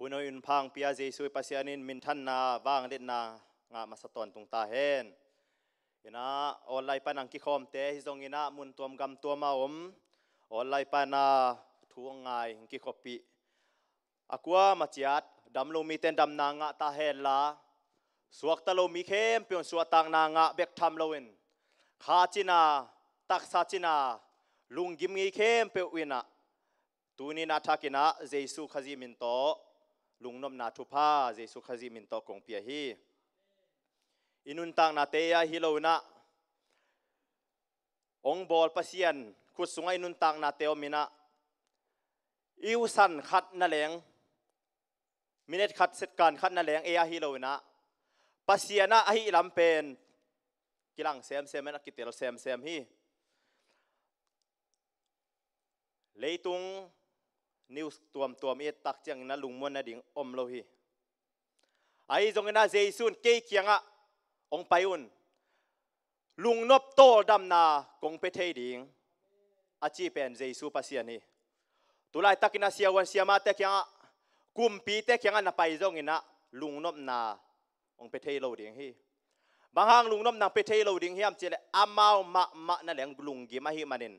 หุนอยุนพังพิอาเจสุยปัสยานินมินทันนาวางเด่นนางามาสตอนตรงตาเฮนยินาออนไลน์ปานังกิคอมเตะฮิซงยินามุนตัวมกำตัวมาอมออนไลน์ปานาทวงไงกิคอปิอากัวมาจัดดัมโลมีเตนดัมนางาตาเฮนลาสวกตะโลมีเข้มเปียนสวกตางนางาเบกทำโลวินขาจินาตักซาจินาลุงกิมงีเข้มเปียวินะตูนีนาทักินาเจสุขจิมินโตลุงนมนาทุพาเจสุขจิมินโตคงเปียฮีอินุนตังนาเตียฮิโลนะองบอลปัสยันคุดสุงอินุนตังนาเตียมินะอิวสันขัดนาเลงมินเนตขัดเสร็จการขัดนาเลงเอาฮิโลนะปัสยานะฮิลัมเปนกิลังเซมเซมนักกิเตลเซมเซมฮีเลยตุงนิวตัวมตัวมีตักเจียงนะลุงมวนนะดิ่งอมโลฮีไอ้ตรงนั้นเจสุนเกี่ยเคียงอะองไปอุนลุงนบโตดำนากงเปเทดิ่งอาชีพเป็นเจสุปัสยานีตุลาตักนะเสียวันเสียมาเตเียงอะกุมปีเตเียงอ่ะนะไปตรงนั้นลุงนบนาองเปเทโลดิ่งฮีบางครั้งลุงนบนางปเทโลดิ่งฮีันเจเลอามามามะนั่นแหละลุงกิมาฮิมานิน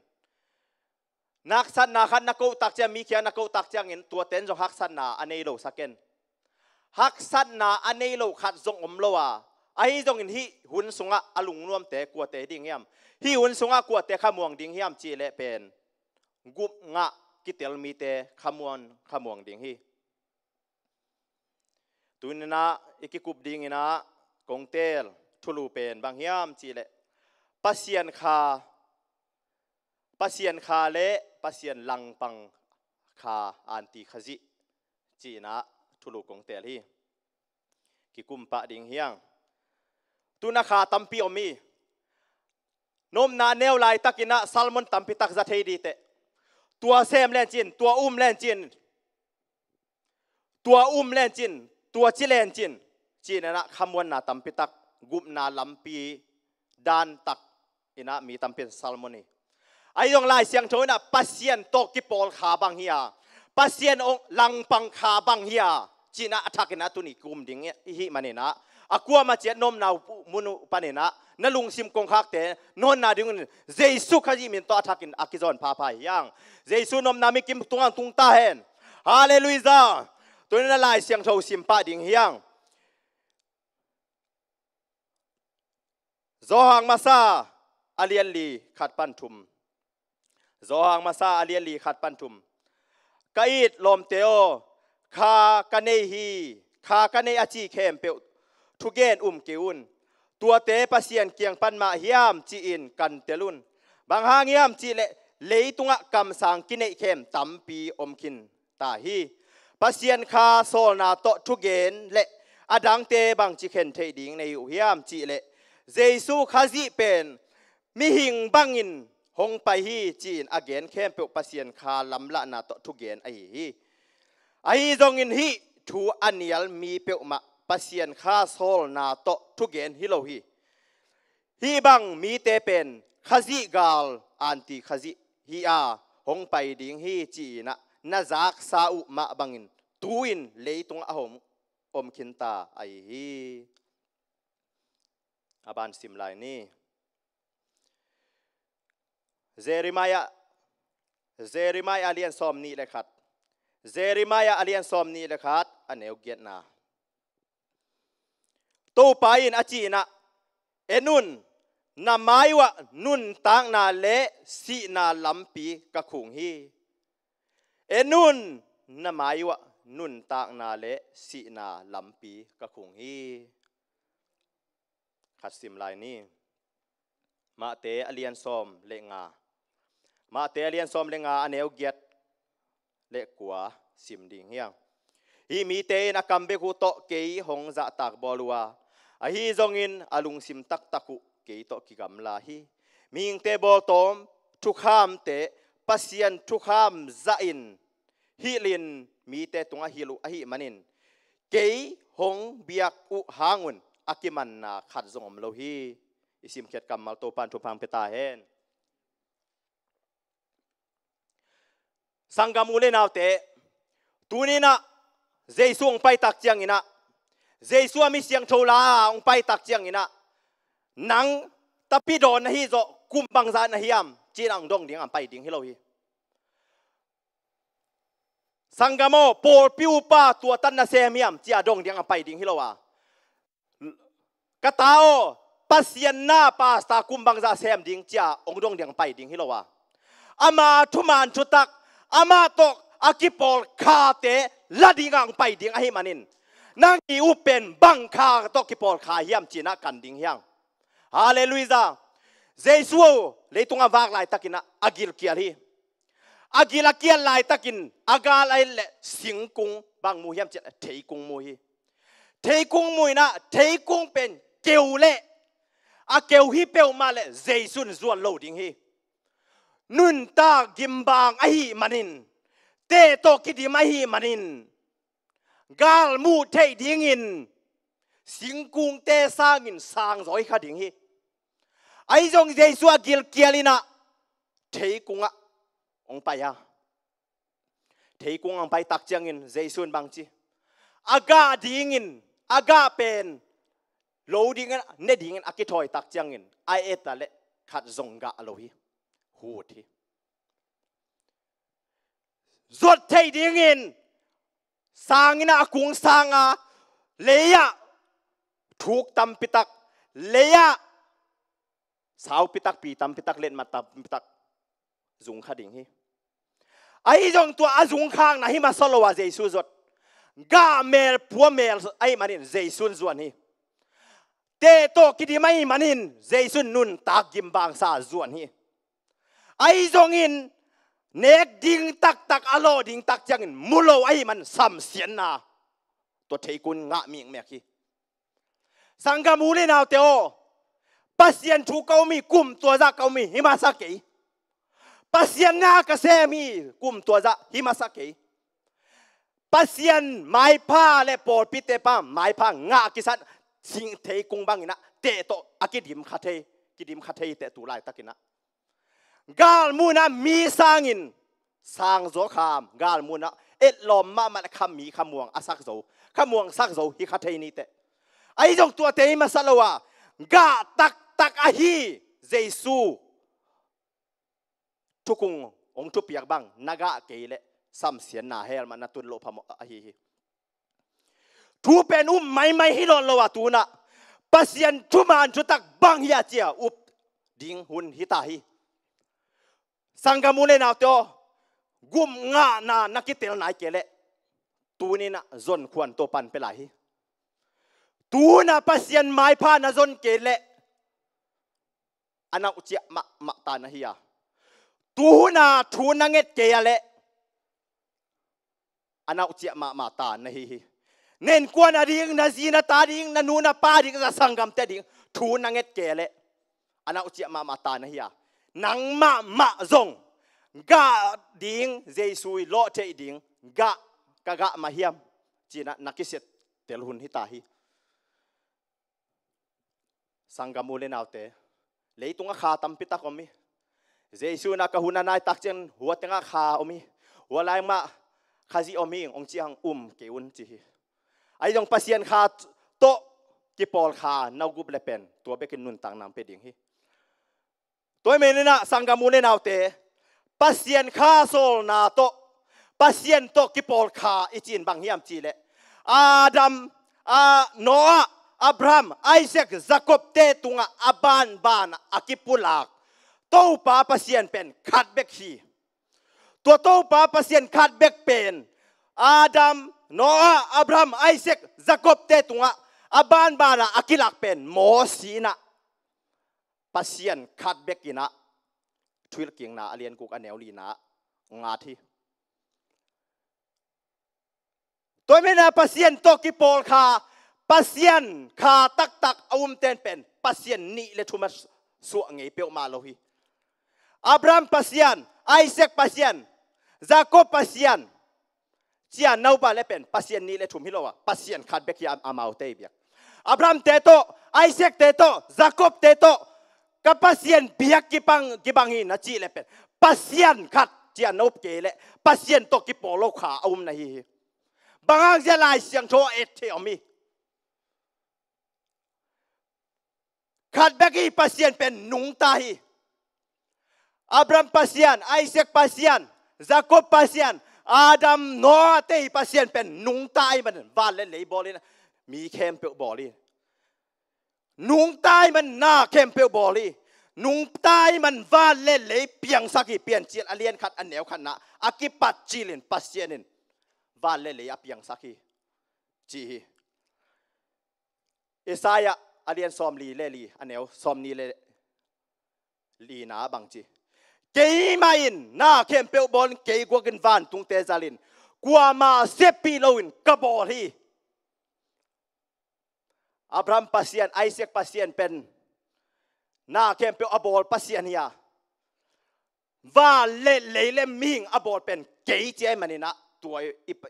นักสันนาขันนักกตักเจ้ามีเขียนนักกตักเจ้าเงินตัวเต็นจงหักสันนาอันนี้โลสักเกนหักสันนาอันนี้โลขัดจงอมโลว่าไอ้จงเงินที่หุ่นสงะอลุงนวมเตะกัวเตะดิ่งเฮียมที่หุ่นสงะกัวเตะขมวงดิ่งเฮียมจีเละเป็นกุบงะกิเตลมีเตะขมวนขมวงดิ่งฮีตุนนะอีกกุบดิ่งนะกงเตลทุลูเป็นบางเฮียมจีเละปัสเซียนคาปเซียนคาเละปเซียนลังปังคาอันตีขจิจีนะทุลุกงเตลีกิกุมปะดิงเฮียงตุนาคาตัมปีอมีนมนาเนวลายตักินะซัลมอนตัมปิตักจะเทดีเตตัวเซมแลนจิน ตัวอุ้มแลนจิน ตัวอุ้มแลนจินตัวจิแลนจินจีนะคำวันนาตัมปิตักกุมนาลัมปีดานตักอินะมีตัมป็ซัลมอนีไอ้ยรงลายเสียงโชนะปัสเซียนตกิปอลขาบังเฮียปัสเซียนองลังปังขาบังเฮียจีน่าอัตกนะตุนิกุมดิ่งเฮิมันเนนะอากัวมาเจ็ดนมนาวมุนุปันเนนะนลุงซิมกงคักเตนนนาดิ่งเจสุขจิมินตอัตกินอากิจอนพาพายังเจสุนมนามิกิมตุงันตุงตาเห็นฮาเลลูยาตัวนั้นลายเสียงโชซิมปาดิ่งเฮียงโซฮังมาซาอาเ i ียนลีขัดปั n thum โซฮังมาซาอาเลียลีขัดปันทุมกอิดลมเตโอคากันเนฮีคากันเนอาจีเข้มเปียวทุเกนอุ่มเกวุนตัวเตปเซียนเกียงปันมาเฮียมจีอินกันเตลุนบางหางเฮียมจีเลเลยตุงะกำสังกินเอเข้มตัมปีอมกินตาฮีปเซียนคาโซนาโตทุเกนเละอดังเตบังจีเคนเทดิงในอุเฮียมจีเลเจสูคาจิเป็นมิหิงบังอินหงไปฮีจีนอเกนเข้มเปียวปะเสียนคาลำละนาตทุเกนไอฮีไอจงอินฮีทูอันเนียลมีเปียวมาปะเสียนคาโซลนาตทุเกนฮิโลฮีฮีบังมีเตเป็นขจิกาลอันตีขจิฮีอาหงไปดิงฮีจีนะนาจากซาอุมาบังอินตูอินเลยตรงอหมอมคินตาไอฮีอาบานสิมไลนี่เซริมายะเซริมายอาเลียนซอมนี่เลยครับเซริมายอาเลียนซอมนี่เลยครับอันเอวเกียนา ตู้ไปนอาจีนะเอนุนนาไม้วะนุนต่างนาเละสีนาลำปีกะขุงฮีเอนุนนาไม้วะนุนต่างนาเละสีนาลำปีกะขุงฮีขัดสิมลายนี้มาเตอเลียนซอมเลงามาเตเลียนซอมเลงาอเนวเกียดเลกัวสิมดิ่งยังฮีมีเตนักกัมเบกุโตเกยหงจะตักบอลัวอฮีจงอินอลุงสิมตักตักุเกยโตกิกัมลาฮีมิงเตบอลตอมทุกขามเตปัสยันทุกขามจะอินฮิลินมีเตตุงอฮิลุอฮิมันินเกยหงเบียกอุหางุนอากิมันนาขัดจงอมโลฮีอิสิมเขียดกัมมาโตปันทุพามเปตาเฮนสังกามูเลนเอาเตะตัวนี้นะเจสุองไปตักเจียงอินะ เจสุามิเสียงโชลา องไปตักเจียงอินะนังตะปีโดนนะฮิโซกุมบังซานะฮิยามจีนังดงดิ่งอันไปดิ่งฮิโลฮีสังกามโปลปิวปา ตัวตันนาเซมิยม จีอาดงดิ่งอันไปดิ่งฮิโลวากะตาโอปัสยันนาปาสตากุมบังซาเซมดิ่งจีอองดงดิ่งไปดิ่งฮิโลวาอามา ทุมานชุตัก ama tok akipol kate te ladingang pai ding a hi manin nang i u pen bang kha to kipol kha hiam china kan ding hiang hallelujah jesu le tunga wak lai takina agil kial hi agila kial lai takin agal ai le singkung bang mu hiam chet thei kung mu hi thei kung mu na thei kung pen keu le a keu hi pe ma le jaisun zuan lo hi nun ta gimbang ahi manin te to kidim ahi manin gal mu thei dingin in sing kung te sang in sang zoi kha ding hi ai jong dei sua gil kialina thei a ong pa ya thei kung ong pai tak chang in dei sun bang chi aga dingin aga pen lo ding ne ding in akithoi tak chang in ai eta le khat zong ga lo hi huthi zot thei ding in sangina akung sanga leya thuk tam pitak leya sau pitak pi tam pitak len mata pitak zung kha ding hi ai jong tu azung khang na hi ma solo wa jesu zot ga mel pu mel ai manin jesu zuan hi te to kidi mai manin jesu nun tak gim bang sa zuan hi ไอ้ยงอินเนกดิงตักตักอโลดิงตักจังอินมุโลไอ้มันซ้ำเสียนนา ตัวเทกุลงะมีงเมียกีสังกามูลินาเตโอปัสยันทูเกามี กุ่มตัวจักเกามีหิมาสักยกปัสยันนาเกษมีกุ่มตัวจักหิมาสักยกปัสยันไม้ผ้าและปอดปิเตปาไม้ผ้างะกิสันสิงเทกุงบังอินะเตโตอากิดิมคาเทกิดิมคาเทเตตุไลตะกินะกาลมูนะมีสร้างินสร้างโสคามกาลมูนะเอ็ดลอมมามันคำมีคำม่วงอสักโสคำม่วงสักโสฮิคาเทนีเตไอจงตัวเตยมาสลวกาตักตักอาฮีเยซูทุกององทุปียกบังนากาเกลสัมเสียนนาเฮลมันตุนโลพมอาฮีทุเป็นอุ้มไม่ไม่ฮิลอโลวะตูนะปัสยันทุมานจุตักบังยาเจียอุบดิงหุนฮิตาฮี sangamune nào to gum ngã na nắc nakitel nai kele tuni na zon khuan to pan pelai hi tu na pasien mai pa na zon kele ana uchiya ma ma ta na hiya tu na thu na nget ke ya le ana uchiya ma ma ta na hi hi nên quan na ding na gì na ta ding na nu na pa ding na sangam te ding thu na nget ke le ana uchiya ma ma ta na hiya nang ma ma zong ga ding zai sui lo che ding ga ka ga ma hiam china nakiset tel hun hi ta hi sangamu le nau te leitunga kha tampi ta komi jesu na kahuna nai takchen huatenga kha omi walai ma khazi omi ong chiang um ke un chi hi ai dong pasien kha to ki pol kha nau gup le pen tua be kin nun tang nam pe ding hi ตัวเมนน่ะสังกามูเนนเอาเตะปัสยันข้าโซลนาโตปัสยันโตกิปอลคาอิจินบางเฮียมจีเลอาดัมอาโนอาอับราฮัมไอเซกซโกบเตตุงะอับานบานอากิปุลักโตปาปัสยันเป็นขัดเบกฮีตัวโตปาปัสยันขัดเบกเป็น อาดัมโนอาอับราฮัมไอเซกซโกบเตตุงะอับานบานอากิลักเป็นโมสีนะปัสยันคัดเบกินะทวิลกิงนาเลียนกุกอเนวลีนะงาที่ตัวไม่นาปัสยันโตกิโปลคาปัสยันคาตักตักอาุมเตนเป็นปัสยันนี่เลทุมาสวงไงเปียวมาโลฮีอับรามปัสยันไอเซกปัสยันซาโกปัสยันเจียน้าบบาเลเป็นปัสยันนี่เลทุมฮิโลวะปัสยันคัดเบกิอามาอุเตยบียอับรามเตโตไอเซกเตโตซาโกเตโตกับปัศยนเบียกกิบังกิบังหินนะจีเลเป็นพัศเซยนขัดเจียนอบเกเลพัศเซยนตกิปโลขาอุ้มนะฮีบางอัเจลายเสียงโชเอทเทอมีขัดแบกีพัศียนเป็นหนุงตาฮีอับรามพัศเซยนไอเซกพัศเซยนซาโคพัศเซยนอาดัมโนอเตปัพเศียนเป็นหนุงตายมันวานเลนเลยบอลเลยนะมีเข้มเปือกบอลเลยนุงใต้มันน่าเข้มเปียวบอลีนุงใต้มันว่าเล่เลยเปียงสักีเปียนเจียนอเลียนขัดอันเหนวขันนะอากิปัดจีลินปัสเซียนินว่าเล่เลียอเปียงสักีจีฮีอสายะอเลียนซอมลีเล่ลีอันเหนวซอมนีเล่ลีนาบังจีเกยมาอินน่าเข้มเปียวบอลเกยกวกันวานตุงเตซาลินกวามาเซปีโลินกบอลีอับรามปัสเซียนไอเซกปัสเซียนเป็นนาเคมเปียวอบอลปัสเซียนเฮียว่าเล่เล่เล่มิงอบอลเป็นเกย์เจมันนี่นะตัว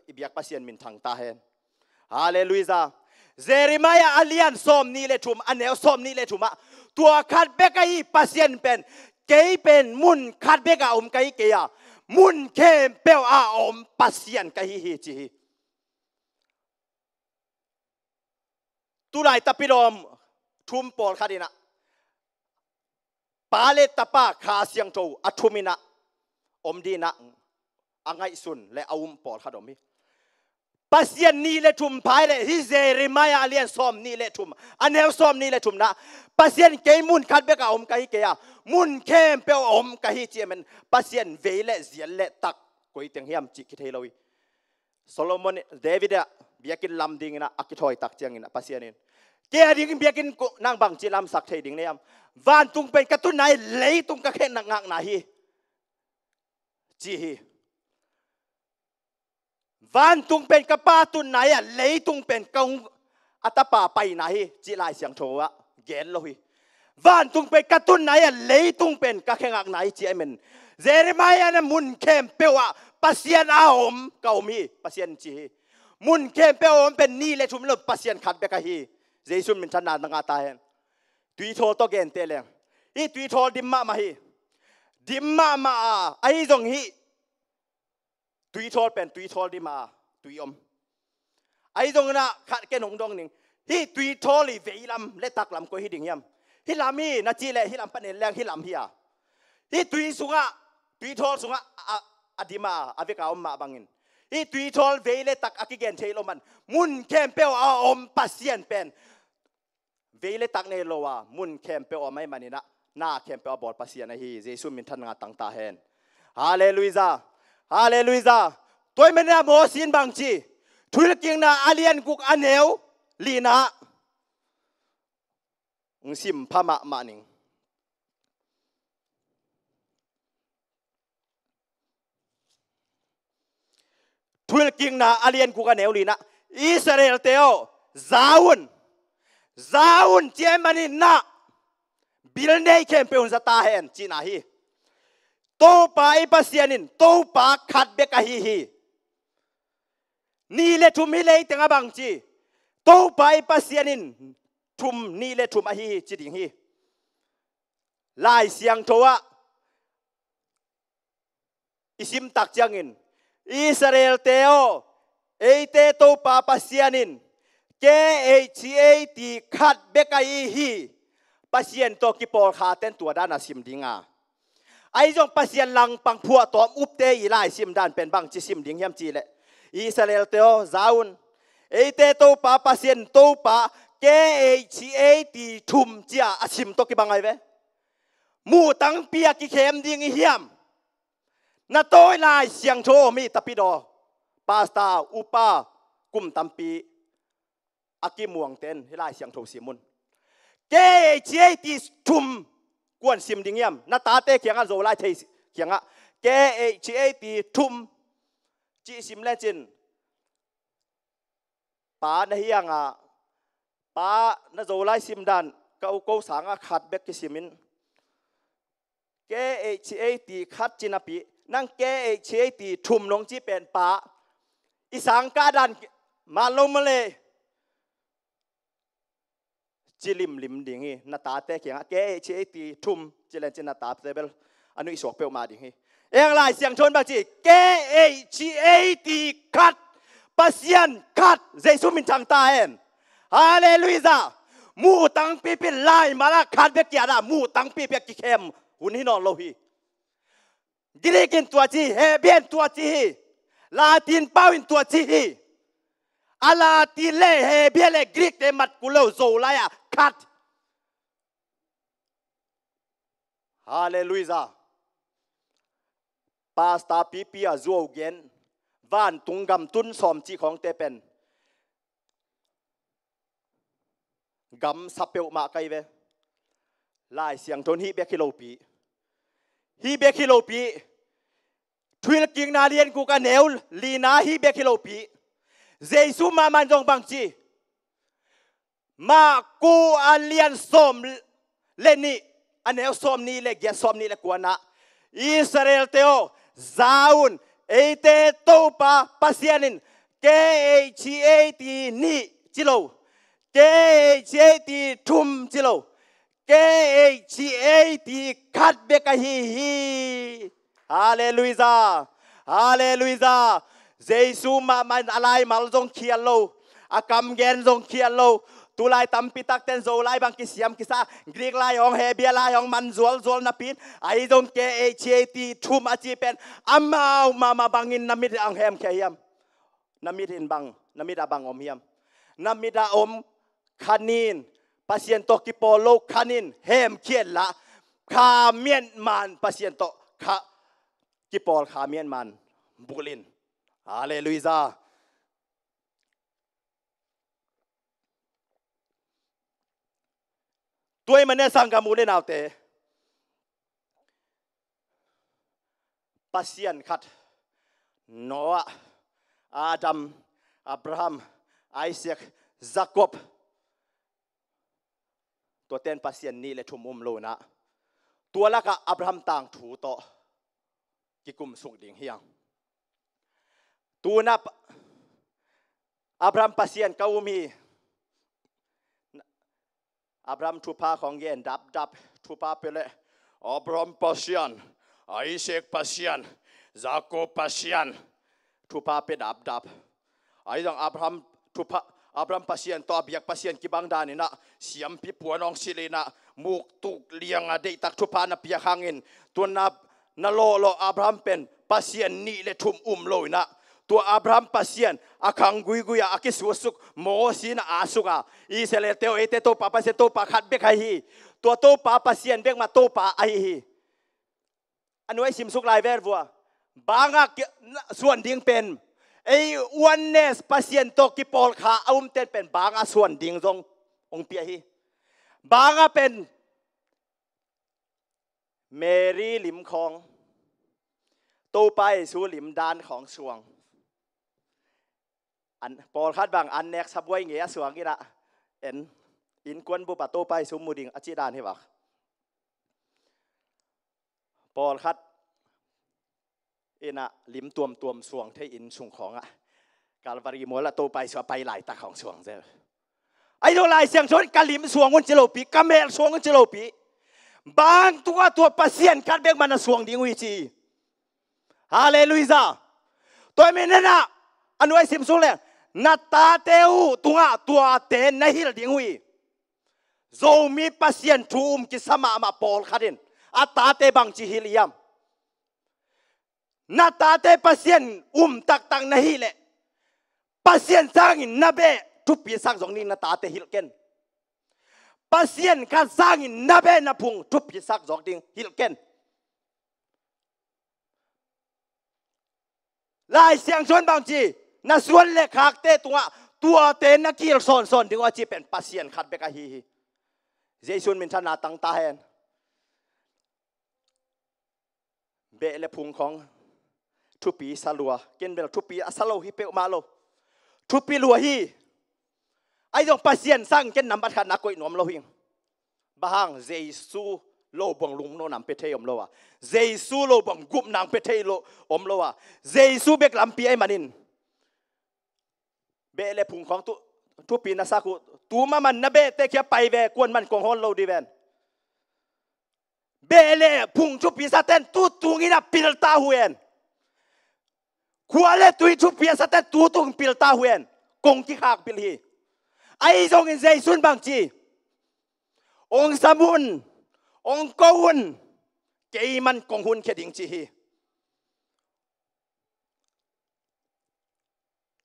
อิบิยักปัสเซียนมินทางตาเฮนฮาเลลูยาเซริมายาอลเลียนสมนี่เลชุมอันเนวสมนี่เลชุมะตัวคัดเบกัยปัสเซียนเป็นเกย์เป็นมุนคัดเบกาอมไกเกียมุนเคมเปียวอาอมปัสเซียนไกฮเฮจีตุไลตัปิดอมทุมปอลคดีนะปาเลตป้าคาเสียงโจอัทุมินะอมดีนะอังไงสุนและอาวุมปอลคดอมีปัสยันนี่เลทุมพายเลฮิเซริมายาเลียนซอมนี่เลทุมอันเนลซอมนี่เลทุมนะปัสยันเกยมุนคัดเบกอมกะฮิเกียมุนเข้มเปียวอมกะฮิเจมันปัสยันเวเลเสียนเลตักกุยเตียงเฮียมจิกิเทลวีโซโลมอนเดวิดะบียกินลำดิ่งนะอักิทอยตักเจียงนะัศยานินเจ้าดิ่งเบียกินกุนางบังจีลำสักเทดิ่งเนี่ยวันตุงเป็นกระตุ้นไหนเลยตุงกระเข็นงักนาฮีจีฮีวันตุงเป็นกระป้าตุนไหนอะเลยตุงเป็นกงอัตป่าไปนาฮีจีลายเสียงโทวะเย็นเลยวันตุงเป็นกระตุ้นไหนอะเลยตุงเป็นกระเข็นงักนาฮีจีไอเมนเจริมายันมุนเข็มเปียวะัศยานอาอมเก้ามีัศยานจีฮีมุนเข้มเปอมเป็นนี่เลยชุมนุมปัสยันขัดเบกฮีเจสุมินชนะนางาตาเนตุยโอตเกนเตเลงอีตุยทอดิมมามาฮีดิมมามาไอจงฮีตุยทอเป็นตุยทอดิมมาตุยอมไอจงนะขัดเกนหงดงหนึ่งฮีตุยทอลีเวลำเลตักลำก็ฮีดิ่งยำฮีลำมีนาจีเลฮีลำปันเนแรงฮีลำเฮียฮีตุยสุงะตุยทอสุงะอดิมาอเวกาอมมาบังอินอีทียทอลเวเลตักอักเกนเชลมันมุนเข้มเปียวอาอมปัสเซียนเป็นเวเลตักเนลโลวามุนเข้มเปียวไม่มันนะนาเข้มเปียวบอลปัสเซียนฮีเยซูมินทันงาตังตาเฮนฮาเลลูยาฮาเลลูยาตัวเมนาโมซินบังจีทุลกิงนาอาเลียนกุกอเนลลีนาองซิมพามะมานิงทุลกิงนาอาเลียนกูกันเนวลีนะอิสราเอลเตียวซาวุนซาวุนเจมันินะบิลเนยเข้มเปยนสตาเฮนจีนาฮีโตปาอิปัสยานินโตปาขัดเบกะฮีฮีนี่เลทุมฮิเลตังบังจีโตปาอิปัสยานินทุมนี่เลทุมอฮีจีดิงฮีลายเสียงโทวะอิซิมตักจังอินอิสราเอลเตอเอเตโตปาปัสยานินเจเอชเอทีขัดเบกไยฮีปัสยานโตกิปอลคาเตนตัวด้านาซิมดิงาไอจงปัสยานลังปังพัวตอมอุปเตอีไลซิมด้านเป็นบางจิซิมดิงเฮมจีเลอิสราเอลเตอซาอุนเอเตโตปาปัสยานโตปาเจเอชเอทีทุมจีอาซิมโตกิบังไอเวมูตังเปียกิเขมดิงเฮมนาโต้ลายเสียงโชมีตะปิดอปาสตาอุปากุมตัมปีอากิม่วงเต้นลายเสียงโชสีมุนเกเจติทุมกวนซิมดิเงียมนาตาเตเขียงอ่ะโจลายเทเขียงอ่ะเกเจติทุมจีซิมเลจินป้าในเฮียงอ่ะป้านาโจลายซิมดันก็เอาโกสังอ่ะขาดเบกกิซิมินเกเจตีขัดจินาปีนั่งแกเอเชียตีทุ่มนงจีเป็นปะอีสังกาดันมาลงมาเลยจิลิมลิมดิ่งนาตาเตะเขียงแกเอเชียตีทุ่มจิเลนจินาตาเตเบลอันนอ้สวกเปลวมาดิ่งเอ็งลายเสียงชนบาจีแกเอเชียตีคัดปัสยันคัดเจสุมินทางตาเอ็นฮาเลลูยาหมูตังปีเป็นลายมาละคัดเบียกียดามูตังปีเบียกิเข้มหุ่นที่นอนโลหี dilikin tua chi he bien tua chi hi la tin pau in tua chi hi ala ti le he bia le greek te mat ku lo zo la ya khat hallelujah pasta pi pi a zo gen van tung gam tun som chi khong te pen gam sapeu ma kai ve lai siang thon hi be khilo pi hi be khilo pi ทวิลกิงนาเรียนกูกันเนวลีนาฮีเบคิโลปีเจสุมามันจงบังจีมากูอันเลียนสมเลนี่อันเนวสมนี่เลเกียสมนี่เลกวนะ อิสราเอลเตโอซาอุนเอเตโตปาปัสยานินเกเอชีเอตีนี่จิโลเกเอชีเอตีทุมจิโลเกเอชีเอตีคัดเบกฮีฮี Aleluia! Aleluia! Jesus ma mai alai mal zong khial lo akam gen zong khial lo tu lai tam pi tak ten zo lai bang ki siam ki sa greek lai ong he bia lai ong man zual zual na pin ai zong ke a c a t thum a chi pen amau ma ma bangin namit ang hem khe yam namit in bang namit a bang om yam namit a om khanin pasien to ki polo khanin hem khiel la kha mien man pasien to kha กิปอลคาเมียนมันบุลินอาเลลูยซาตัวเองมันเนี่ยสังกามูเนี่ยนาวเตปัสเซียนขัดโนอาอาดัมอับราฮัมไอเซคซากกบตัวเต้นปัสเซียนนี่หละชุมมุมโลนะตัวละกะอับราฮัมต่างถูต่อกิกุมสุงดิ่งเฮียงตูนับอับรามปัสเซียนกามีอับรามทุพาของเย็นดับดับทุพาไปเลยอับรามปัสเซียนไอเซกปัสเซียนซาโกปัสเซียนทุพาไปดับดับไอ้ดังอับรามทุพาอับรามปัสเซียนต่อเบียกปัสเซียนกิบังดานี่นะเสียมพิพัวนองสิลินะมุกตุกเลียงอดีตักทุพานับเบียกหางินตัวนับนโลโลอับราฮัมเป็นปัสเซียนนี่เลทุมอุ้มโลยนะตัวอับราฮัมปัสเซียนอาคังกุยกุยอาคิสวสุกโมสินอาสุกาอีเซเลเตโอเอเตโตปาปัสเซโตปาขัดเบกไฮฮีตัวโตปาปัสเซียนเบกมาโตปาไอฮีอันนี้สิมสุกไลเวอร์วัวบางักส่วนดิ้งเป็นไอ้วันเนสปัสเซียนโตกิปอลขาอุ้มเต้นเป็นบางักส่วนดิ้งตรงองเปียฮีบางักเป็นเมรีลิมคองตูไปสูหลิมดานของสวงอันปอคาดบางอันแนกสับไว้เงี้ยสวงกี่ละเอ็นอินกวนบุปาตูไปสูมูดิงอจิดานให้บักปอคัดเอ็นะลิมตวมตวมสวงเทอินสุงของอ่ะกาลวารีมัวละตูไปสวไปหลายตาของสวงเจ้ไอ้ตัวลายเสียงชนกาลิมสวงุนเจโลปีกาเมลสวงุนเจโลปีบางตัวตัวปะเซียนคัดเบกมันสวงดิงวิจีฮาเลลูยาตัวเมนน่ะอันไว้สิบสูงเลยนาตาเตวตุงะตัวเตนในฮิลดิงวี zomi pasien thum ki sama ma pol kharin atate bang chi hiliam na tate pasien um tak tak na hi le pasien sang in nabe tu pi sang jong ni na tate hil ken pasien khan sang in nabe na phung tu pi sak jong ding hil ken ลายเสียงชนบางจีนาส่วนเล็กหักเตตัวตัวเตนักกีราสอนสอนที่ว่าจีเป็นปัสเซียนขัดเบกฮีฮีเจสุนมินชนาตังตาเฮนเบลพุงของทุปีสลัวกินเบลทุปีอสลฮิเปอมาโลทุปีลัวฮีไอ้ดงปัสเซียนสร้างเกนนำบัตรนักกุยนวมโลหิงบางเจสูโลบังลุงโนนำเปเทอมโลวะเจสูโลบังกุบนางเปเทโลอมโลวะเจสูเบกลำปีไอมันิน เบเลพุงของตุทุปีนาซักุตูมามันนะเบเตเคียไปเวกวนมันกองฮอนโลดีเวน เบเลพุงทุปีซาเตนตุตุงินะปิลตาเวนขวาเลตุยทุปีซาเตนตุตุงปิลตาเวนกงที่ขากปิลฮี ไอจงเจสุนบางจี องสมุนองกหุนเีมันกงหุนเคดิงจีฮี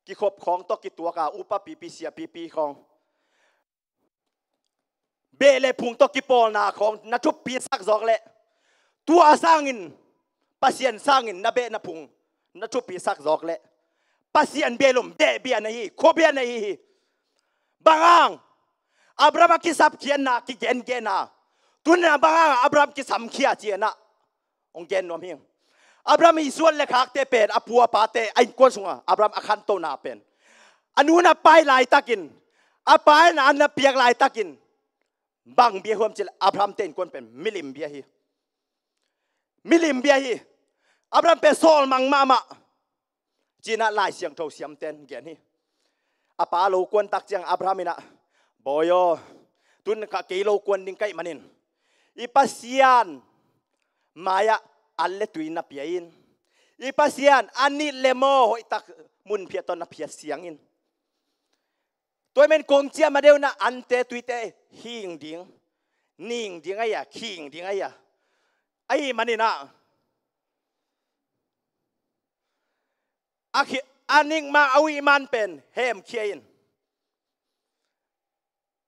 กีคขบของตอก่ตัวกาอุปปีปีเสียปีปีของเบเลพุงตอก่ปอลนาของนัทุปีสักจอกเละตัวสร้างอินปัสเซียนสร้างอินนาเบนพุงนัทุปีสักจอกเละปัสเซียนเบลุมเดเบียนฮีโคเบียนฮีบางอังอับรามากิสับเขียนนากิเกนเกนาตุนนะบังอับรามกิสัมขียาเจนะองเกนนอมหิงอับรามอิสวนเลขาเตเป็ดอปัวปาเตไอนกวนสุงอับรามอคันโตนาเป็นอนุนู้ไปลายตักินอาไปนานนเปียกลายตักินบังเบียหวมจิลอับรามเตนกวนเป็นมิลิมเบียฮีมิลิมเบียฮีอับรามเป็นโซลมังมามะจีนะไลายเสียงโท่าเสียมเตนเกนนี่อาปาโลกวนตักเจียงอับรามินะบอยอตุนกะเกโลกวนดิงไกมันิน ipasian maya alle tuina piain ipasian ani lemo hoi tak mun pia ton na pia siangin toy men kong chia ma deu na ante tuite hing ding ning ding aya king ding aya ai mani na akhi aning ma awi man pen hem kiein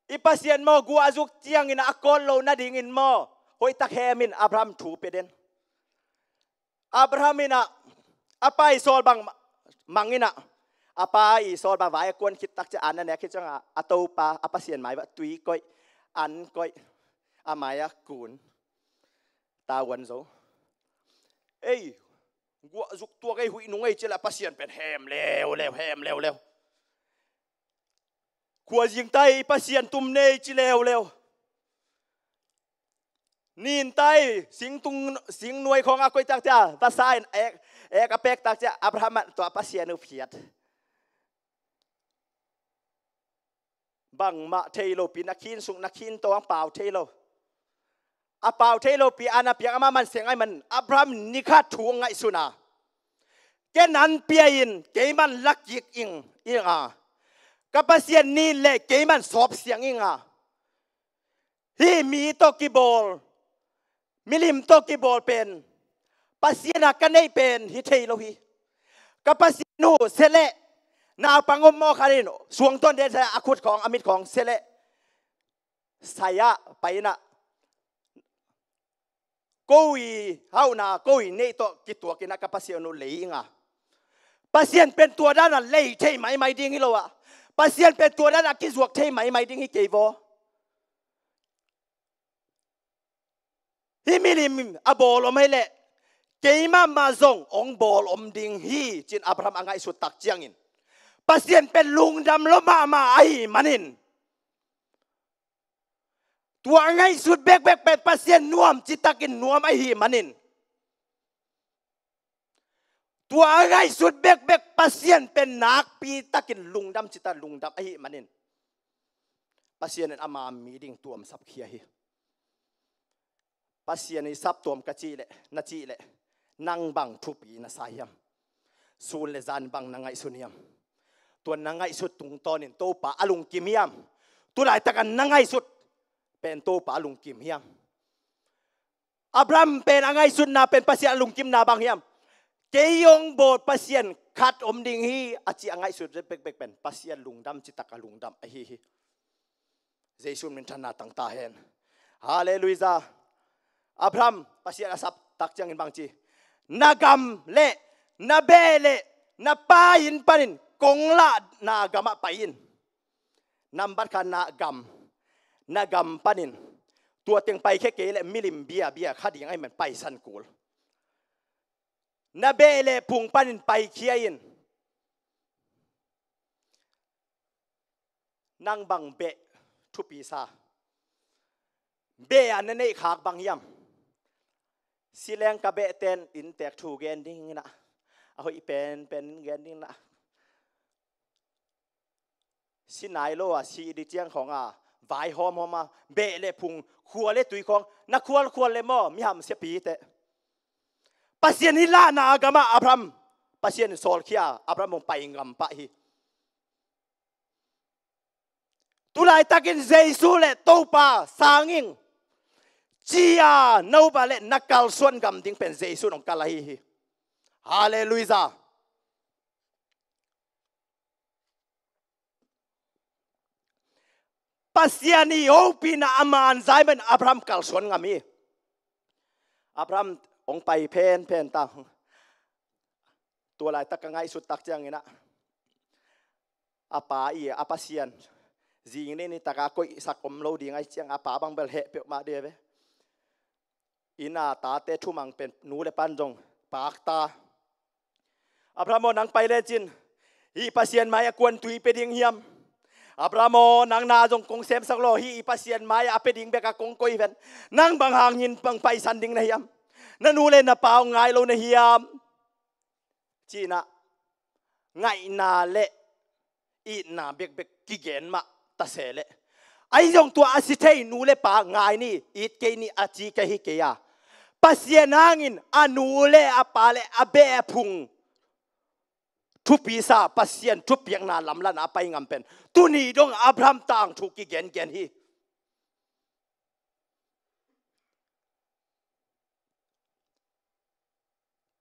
i mo gu azuk tiang in akol lo na ding in mo Hoy tak he min abraham thu pe den abraham ina apai sol bang mangina apai sol ba vai kon khit tak cha an ne khit changa ato pa apasien mai ba tui koi an koi amaya kun ta wan zo ei gu azuk tua ge hui nu ngai chela pasien pen hem leo leo hem leo leo ขวยิงไตปะเสียนตุมเนจิเลวเลวนี่นไตสิงตุงสิงหน่วยของอากวยตักจ้าภาษาเอกเอกอเปกตักจ้าอับราฮัมตัวปะเสียนุเพียดบังมะเทโลปีนักขินสุนักขินตัวอังเปล่าเทโลอาเปล่าเทโลปีอานาเปียกมามันเสียงไอ้มัน อับราฮัมนิคาถวงไงสุนาแกนันเปียอินแกมันลักยิกอิงอิงอ่ะกับเสียนนี่แหละเกมันสอบเสียงอิงอ่ะที่มีตกิบอลมิลิมตกิบอลเป็นปเสียนักกันได้เป็นฮิตเทลวีกับเสียนูเซเลนาวปังอมมอคารินสวงต้นเดชอาคุดของอมิตของเซเลสายะไปนะกูยีเฮานากูนีตัตกิตัวกินักกับเสียนูเลยงอ่ะปเสียนเป็นตัวด้านนั้นเลยใช่ไหมไม่ดีงี้หรอวะปสเซียนเป็นตัวนั้นอากิสวกใช่ไหมไหมดิ้งให้เกวอิมิลิมอับอลอมให้เล่เกมามาซงองบอลอมดิ้งฮีจินอับราฮัมอังไงสุดตักจียงอินปสเซียนเป็นลุงดำลมามาไอมันิน ตัวงไงสุดเบกเบกเป็นปสเซียนนวมจิตตักินนวมไอฮีมันินตัวอะไรสุดเบกเบกปัสเซียนเป็นนักปีตะกินลุงดำจิตาลุงดำไอ้มันนี่ปัสเซียนอามามีดิ่งตัวมสับเขียฮีปัสเซียนสับตัวมกะจีเละนาจีเละนั่งบังทุปีนาสายมสูนเลจานบังนางไอสุนยมตัวนางไอสุดตุงตอนินโตปะอลุงกิมยมตัวไหนตะกันนางไอสุด เป็นโตปะลุงกิมยมอับรามเป็นนางไอสุดนาเป็นปัสเซียนลุงกิมนาบังยมเกยงบดพัสเซีนขัดอมดิงฮีอาจีอ่างไงสุดเป็กเป็นปัสเซียนลุงดำจิตตะกลุงดำฮีฮีเจสุนมินชนะตั้งตาเห็นฮาเลลูยาอับรามพัสเซีนอาศัพตักจังอินบางจีนักกมเละนักเบลเละนักปายินปานินกงละนักกำมาปายินนำบัตรคานากมนักกำปานินตัวเต็งไปแค่เกลเลมิลิมเบียเบียขัดยังไงมันไปสันกูลนาเบเลพุงปันินไปเคียินนางบังเบทุปีซา เบอันนั่นในขากบังยำสิแรงกับเบเตนอินแตกถูกแกนดิ้งนะเอาอีเป็นเป็นแกนดิ้งนะสินายโลอะสีดิเจียงของอ่ะไวหอมหอมมาเบเลพุงขัวเลตุยของนักควรควรเลยมอมีหำเสียปีเตปัสเซียนฮิลานาอากามาอับรามปัสเซียนโซลขี้อับรามมงไปงำปะฮีตุลาตักินเจสุเลตโตปาสางิงจียาโนบาเลนักกลส่วนกำดิงเป็นเจสุนองกาลาฮีฮาเลลูยาปัสยนีโอปินาอามานไซมันอับรามกลส่วนกำมีอับรามองไปเพนเพนตังตัวลายตักงไงสุดตักจังนะอาปาอีอาปาเซียนจิงนี่นี่ตากากุยสักอมโลดีไง่ยจังอาปาบังเบลเฮเปียมาเดียเวอินาตาเตชุมังเป็นนูเลปันจงปากตาอับราโมนังไปเลจินอีปาเซียนไม่กวนตุยเปดิงเฮียมอับราโมนังนาจงกงเซมสักโลฮีอีปาเซียนไม่อาเปดิงเบกากงกุยเวนนังบางหางยินบังไปสันดิงนะเฮียมนั่นนูเลนนะเปล่าไงเราเนเฮียม จีนะไงนาเลอีนาเบกเบกกิเกนมาตาเสเลไอ้ยงตัวอาศิยทนูเลปาไงนี่อีเกนี่อาจีเกฮิเกียปัสยานางินอนูเลอปาเลอเบพุง ทุปีซาปัสยานทุปียงนาลำลันอาไปงำเป็นตุนีดงอับรามต่างทุกิเกนเกนฮี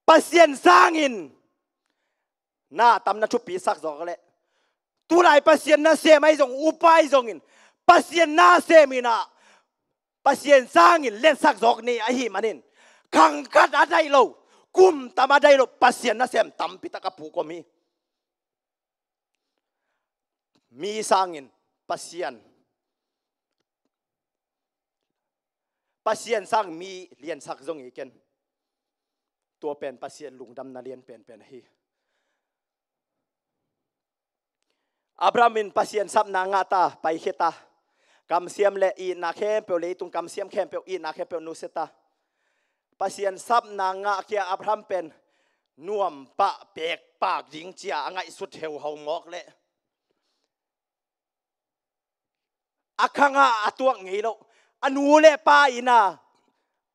ปเสียนสร้างินน่าตำนาชุปีสักจอกเลยตัวไหนปเสียนน่าเสไอม่งอุปไายจงอินปเสียนน่าเสมีน่าปเสียนสร้างอินเล่นสักจอกนี่ไอหิมันนินขังกัดอะไรเราคุมตามอะไรเราปเสียนน่าเสมตำปิตะกับผูกมีมีสร้างอินปเสียนปเสียนสร้างมีเลียนสักจงอีกันตัวเป็นปัสเซียนลุงดำนาเรียนเป็นเป็นฮีอับรามินปัสเซียนซับนางาตาไปเขตากำเสียมเลอีนาเข้มเปียวเลยตุงกำเสียมเข้มเปียวอีนาเข้มเปียวนุเซตาปัสเซียนซับนางาเกียอับรามเป็นนวมปะเปกปากหญิงเจียไงสุดเหวหงอกเละอักขงาอตัวงี้แล้วอนูเลป้าอนา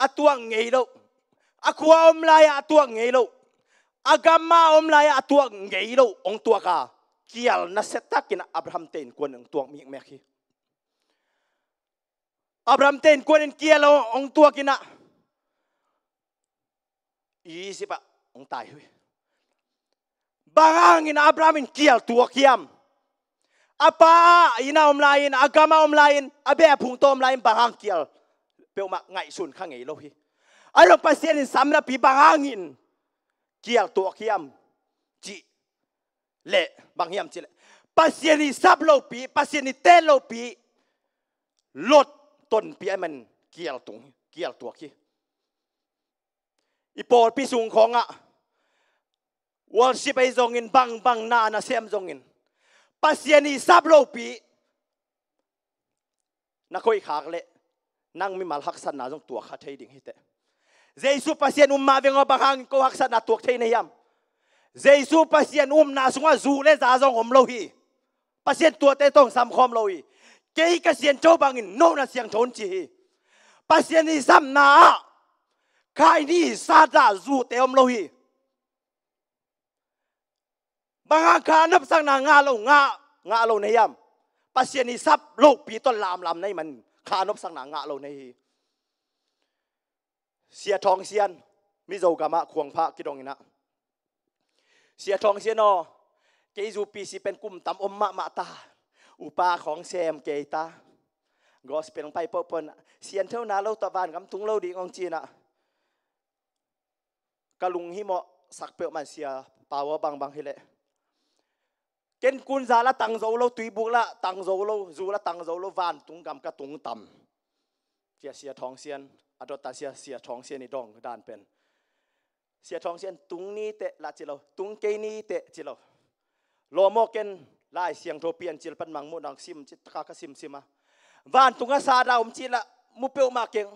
อตัวงี้แล้วอากวาอมลายตัวเงยลูอากามาอมลายตัวเงยลูองตัวกาเกียลนัสเซตักินอับราฮัมเตนกวนองตัวมีเมฆีอับราฮัมเตนกวนเกียลองตัวกินะยี่สิบะองตายหุยบางังินอับราฮัมเกียลตัวกิมอาปาอินาออนไลน์อากามาออนลน์อาเบียพุงโตออนไลน์บางังเกียลเปรมาไงสุนข้างไงโลฮีอารมณ์ปัสยานิสามนาปีบางางินเกี่ยวตัวขี้ยมจีเละบางยมจีเละปัสยานิซับโลปีปัสยานิเตลโลปีลดต้นปีมันเกี่ยวตุงเกี่ยวตัวขี้อีโปรพิสูงของอ่ะวอลชิไปจงินบางบางนานาเซมจงินปัสยานิซับโลปีนักอยขากเละนั่งมีมาลักษณะจงตัวคาเทดิ่งให้เต้ Jesu pasien um ma vengo bahang ko haksa na tuak thei neyam Jesu pasien um na sunga zu le za zong om lo hi pasien tua te tong sam khom lo hi ke ka sien cho bangin no na siang thon chi hi pasien ni sam na kai ni sa da zu te om lo hi bang kha nap sang na nga lo nga nga lo neyam pasien ni sap lo pi to lam lam nei man kha nap sang na nga lo nei hi เสียทองเสียนมิโจกามะควงพระกิดองนะเสียทองเสียนอเกยูปีสีเป็นกลุ่มตำอมมะมาตา อุปาของแซมเกยตากอสเป็นไปเปินเสียนเท่านาเราตะวานกำทุงเราดีองจีนะกะลุงหิมะสักเปียวมันเสียปาวบางบางฮิเลเกณฑ์กุนซาละตังโจเราตุยบุกละตังโจเราจูละตังโจเราวานตุงกำกะตุงต่ำเสียเสียทองเสียนอดตาเสียเสียทองเสียนี่ดองด้านเป็นเสียทองเสียนตุงนี้เตะละจิโลตุงเกนี้เตะจิโลโลโมกันลายเสียงโทเปียนจิลปันมังมุนังซิมจิตกากซิมซิมาบ้านตุงอาซาดาวมจิละมุเปียวมาเก่ง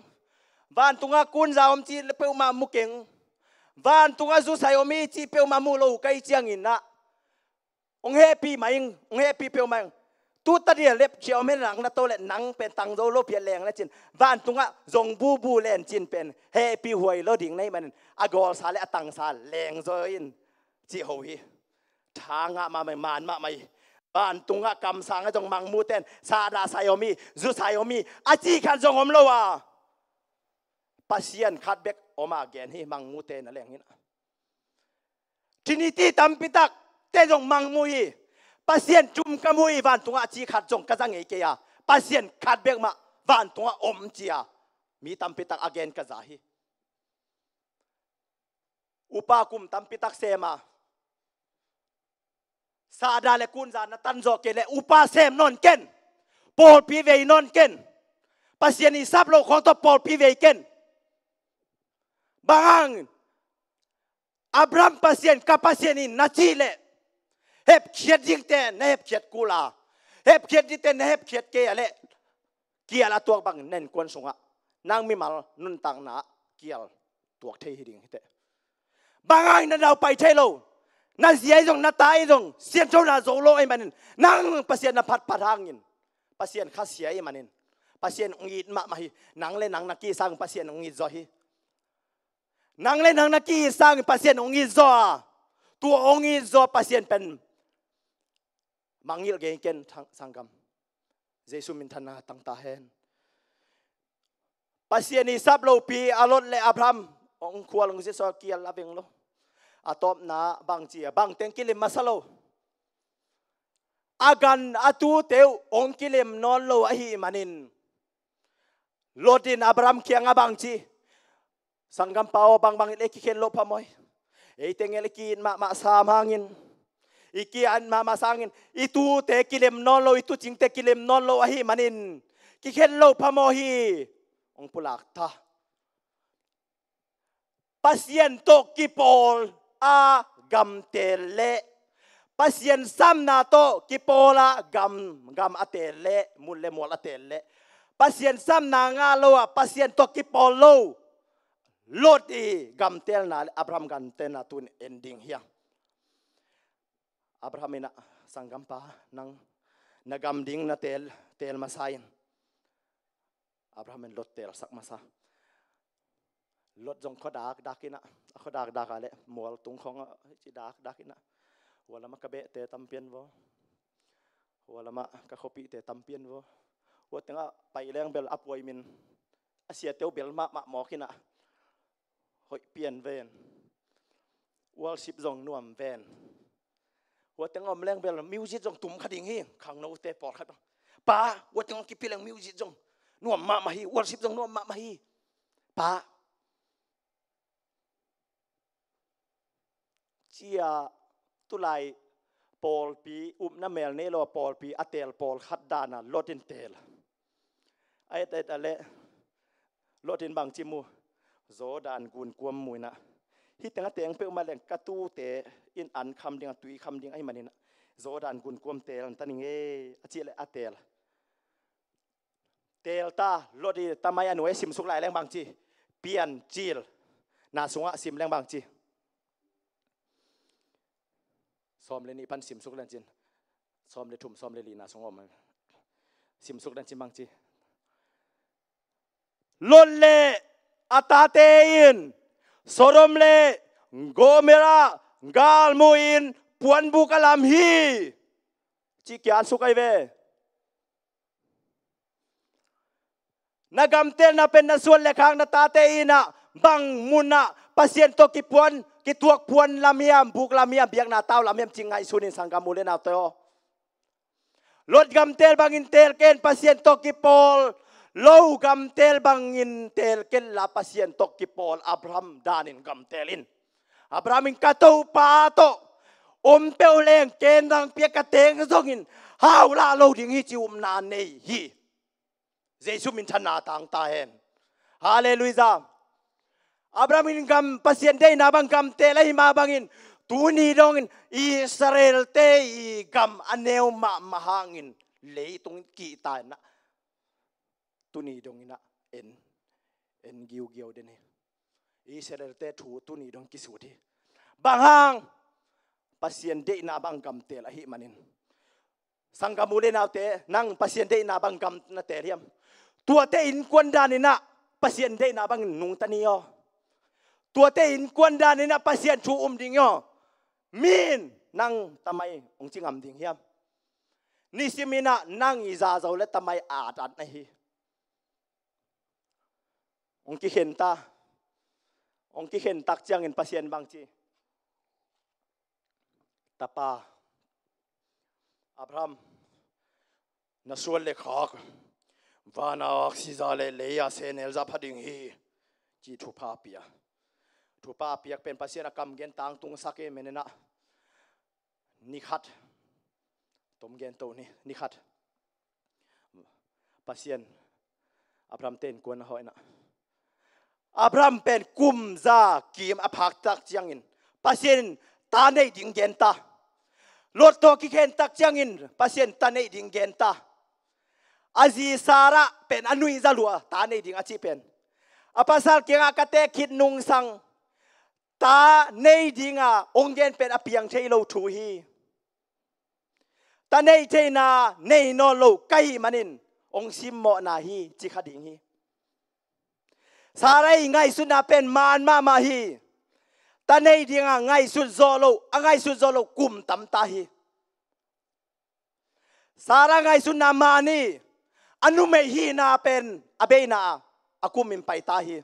บ้านตุงอากุนซาวมจิละเปียวมามุเก่งบ้านตุงอาซูไซอมีจิเปียวมามุโลไกเจียงอินนะองเฮปีมาอิงองเฮปีเปียวมาอิงตูตเดียเล็บเขียวไม่หลังนะโตเล่นหนังเป็นตังโดโลเพียแรงนะจินบ้านตุงะจงบูบูแลนจินเป็นเฮปีหวยลดิ่งในมันอากอลสาและตังสาแรงโซอินจีโฮฮีทางอะมาไม่มานมาไม่บ้านตุงะกำสังะจงมังมูเตนซาดาไซโอมีจูไซโอมีอาจีขันจงอมโลวาปัสเซียนคัดเบกออกมาแกนให้มังมูเตนอะไรอย่างนี้นะทีนี้ที่ตมปิตักเต้จงมังมูฮีปาเซียนจุมกมุยวันตัวจีขัดจงกระจังเอกยาปาเซียนขัดเบกมาวันตัวอมจียมีตัมปิตักอเกนกระจายอุปากุมตัมปิตักเซมาซาดาเลกุนจานตันโจเกเลอุปาเซมนอนเกนปอลพีเวยนอนเกนปาเซียนอิสับโลของตัวปอลพีเวยเกนบางอับรามปัสเซียนกับปาเซียนินาจีเลเฮ็บเขียดยิ่งแต่เฮ็บเขียดกูลาเฮ็บเขียดยิ่งแต่เฮ็บเขียดเกีย์เลรเกียละตัวบังเน่นกวนสงะนางมีมาลนุนตังนาเกีย์ตัวเทหิดิ่งเตบางไงนั่นเราไปเทโลนั่นเสียจงนั่นตายจงเสียนโจนาโจโลไอ้มันนั่งปัสเสียนนพัดพัดทางยินปัสเสียนข้าเสียไอ้มันินปัสเสียนองอีดมามามีนังเล่นนังนักกีสร้างปัสเสียนองอีดจอยีนังเล่นนังนักกีสร้างปัสเสียนองอีดจอตัวองอีดจอปัสเสียนเป็นมังยิลเกงเกนสังกัมเจสุมินทนาตั้งตาเห็นัาษีนี้ซับโลปีอารมณ์เละอับรามองควาลงเสียสกิลอาเบงโลอาตบนาบางจีบางเต็งกิลิมมาซาโลอากันอาตูเตวองกิลิมนอนโลอหิมานินโลดินอับรามเคียงอาบางจีสังกัมปาวบางบางเล็กเคียนโลพามอยเอเต็งเล็กินมามาสามหางิน iki an mama sangin itu te kilem nolo itu cing te kilem nolo ahi manin ki hello pamohi ong pulak ta pasien to pol a gam tele pasien sam na to kipola gam gam atele mulle mol atele pasien sam na ngalo pasien to polo lot gam tel na abram gam tel na tun ending hiang Abraham Abrahamina sanggampa nang nagamding na tel tel masayan. Abrahamin lot tel sak masa. Lot jong ko dak dakina. Ako dak ale, Mual tung kong chi dak dakina. Wala makabe te tampian wo. Wala ma kakopi te tampian wo. Wo tinga paileng bel apway min. Asia teo bel ma ma mo kina. Hoi pian ven. Wal sip jong nuam ven. หัวเต็งอมแรงเบลมิวสิกจงตุ่มขัดิ่งฮีขังโนเตปอดขัดป้าหัวเต็งกิพิแรงมิวสิกจงนวมมามาฮีวอร์ชิปจงนวมมามาฮีป้าเจียตุไลปอลปีอุบน้ำเมลเนโลปอลปีอเตลปอลขัดดานะลอดินเตลไอ้แต่ละลอดินบางจิมูโซดานกุนกวมมุยนะฮิตงะเตงเปอมาแรงกะตูเต in an kham ding tui kham ding ai manin zodan gun kum tel an taning e achile atel tel ta lodi tamai anwe sim suk lai leng bang chi pian chil na sunga sim leng bang chi som le ni pan sim suk lan chin som le thum som le li na sunga ma sim suk lan chin bang chi lol le atate à, in sorom le gomera gal muin puan bu kalam hi chi kyan su kai ve na gamtel na pen na suan lekhang na tate ina bang muna pasien to ki puan ki tuak puan lamiam buk lamiam biak na tau lamiam chingai sunin sangkamule na to Lord gamtel bangin tel ken pasien to ki pol low gamtel bangin tel ken la pasien to ki pol Abraham danin gamtelin Abraham in kato pa to om peo leng ken dang pia ka teng zong in hau la lo ding hi chi um na nei hi Giêsu min thana tang ta hen hallelujah Abraham in gam pasien dei na bang gam te lai ma bangin tu ni dong in Israel te i gam aneu ma mahangin lei tung ki ta na tu ni dong ina en en giu giu den he Israel te thu tu ni dong ki su thi bangang pasien de na bang kam tel a hi manin sangamule na te nang pasien de na bang kam na te riam tua te in kwan dan na pasien de na bang nung tani yo tua te in kwan dan na pasien chu um ding yo min nang tamai ong chi chingam ding hiam ni simina nang iza zo le tamai a dan na hi ong ki hen ta องที่เห็นตักเจียงเห็นปัสเซีนบางจีตาปาอับรามนสวนเลขากวานาอักซิซาเลเลียเซนเอลซาพัดิงฮีจีทูพาเปียทูพาเปียเป็นปัสเซีนกรรมเกนต่างตุงสักเอเมนนะนิคัดตมเกนโตนี่นิคัดปัสเซีนอับรามเตนกวนหอยนะอับรามเป็นกุมซากีมอภักตักจังอินปัสเซนตาในดิ่งเกนตาลดตัวกิเกนตักจังอินปัสเซนตาในดิ่งเกนตาอาจีซาระเป็นอนุยซาลัวตาในดิ่งอาชีเป็นอภัสารเกียงอากาเตคิดนุงสังตาในดิ่งอาองเกนเป็นอภิยังเทโลทูฮีตาในเจนาในนอนโลไกมันิน องซิมโมนาฮีจิคดิ่งฮีสาไรง่ายสุดนาเป็นมานมามาฮีตาในดีงงง่ายสุดโซโลง่ายสุดโซโลกุมตำตาฮีสาระง่ายสุดนามานีอนุเมฮีนาเป็นอเบนาอะกุมิมไปตาฮี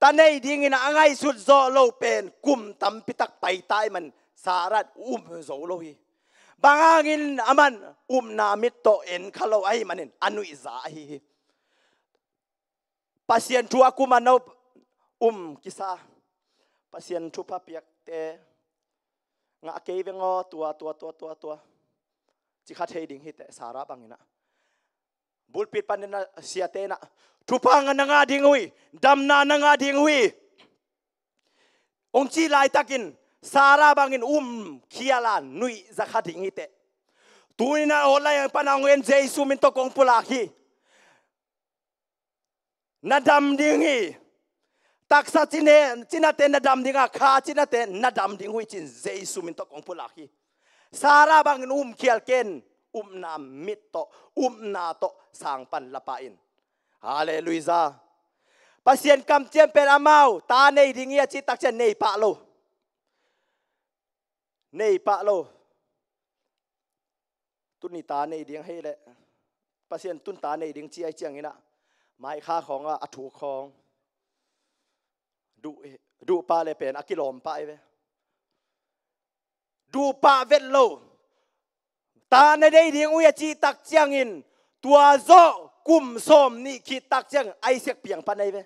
ตาในเดียงน่ะง่ายสุดโซโลเป็นกุมตำพิตักไปตายมันสารัดอุมโซโลฮีบางอางินอมันอุมนามิตโตเอ็นคาโลไอมันเนอนุอิซาฮี pasien thu aku manau um kisa pasien thu pa piak te nga ke vengo tua tua tua tua tua chi kha thei ding hi te sara bangina bulpit panena siatena na thu pa dingui damna na nga dingui ong chi lai takin sara bangin um khiala nui zakha ding hi te tuina olai panang en jaisu min to kong pula na dam ding hi taksa chine china te na dam dinga kha china te na dam ding hui chin jesu min to kong pula hi sara bang um khial ken um na mit to um na to sang pan lapa in hallelujah pasien kam chen pen amau ta nei ding ya chi tak chen nei pa lo nei pa lo tun ni ta nei ding he le pasien tun ta nei ding chi ai chiang ina ไมยค่าของอถูกของ ดูดูปลาเลยเป็นอกิลอมไปเวดูปลาเวทโลตาในได้เดียงอุยจีตักเจียงอิน ตัวโซกุมส้มนี่คิดตักเจียงไอเสกเปียงปันในเ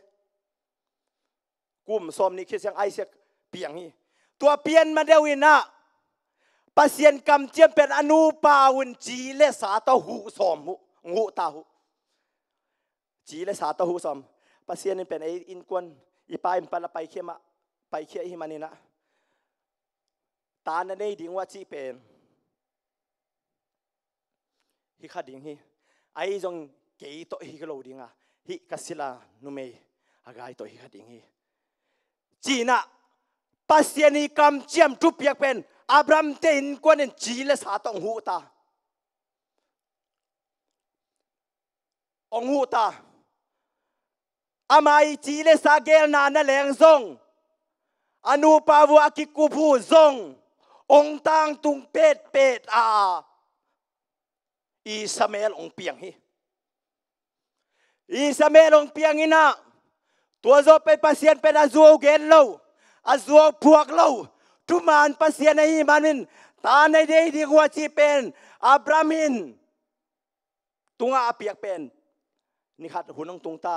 กุมส้มนี่คิดเสียงไอเสกเปียงนี่ตัวเปียนมาเดวินะปะเซียนกำเจียมเป็นอนุปาวุนจีเลสาตหูสอมหูงูตาหูจีและสาตหูสมปัสเซียนเป็นไออินกวน อีปาอินปลาไปเขียมาไปเขียหิมานินะ ตาในดิ่งว่าจีเป็นฮิขัดดิ่งฮีไอจงเกยโตฮิกโลดิงอ่ะฮิกัสิลานุเมย์อากายโตฮิขัดดิ่งฮีจีน่ะปัสเซียนีกำเจียมทุบยักเป็นอับรามเตอินกวนนจีและสาตหูตา องหูตาอามาจีเลสาเกลนานเแหลงซงอนุปาวากิกูพูซงองตังตุงเปดเปดอาอิสเมลองเปียงฮีอิสเมลองเปียงอินะตัวโจเป็นปัสเซียนเป็นอาจัวเกนเลวอาจัวพวกเลวทุมานปัสเซียนในฮีมานินตาในเดย์ดีกว่าจีเป็นอับรามินตุงอาเปียกเป็นนี่ครับหุ่นองตุงตา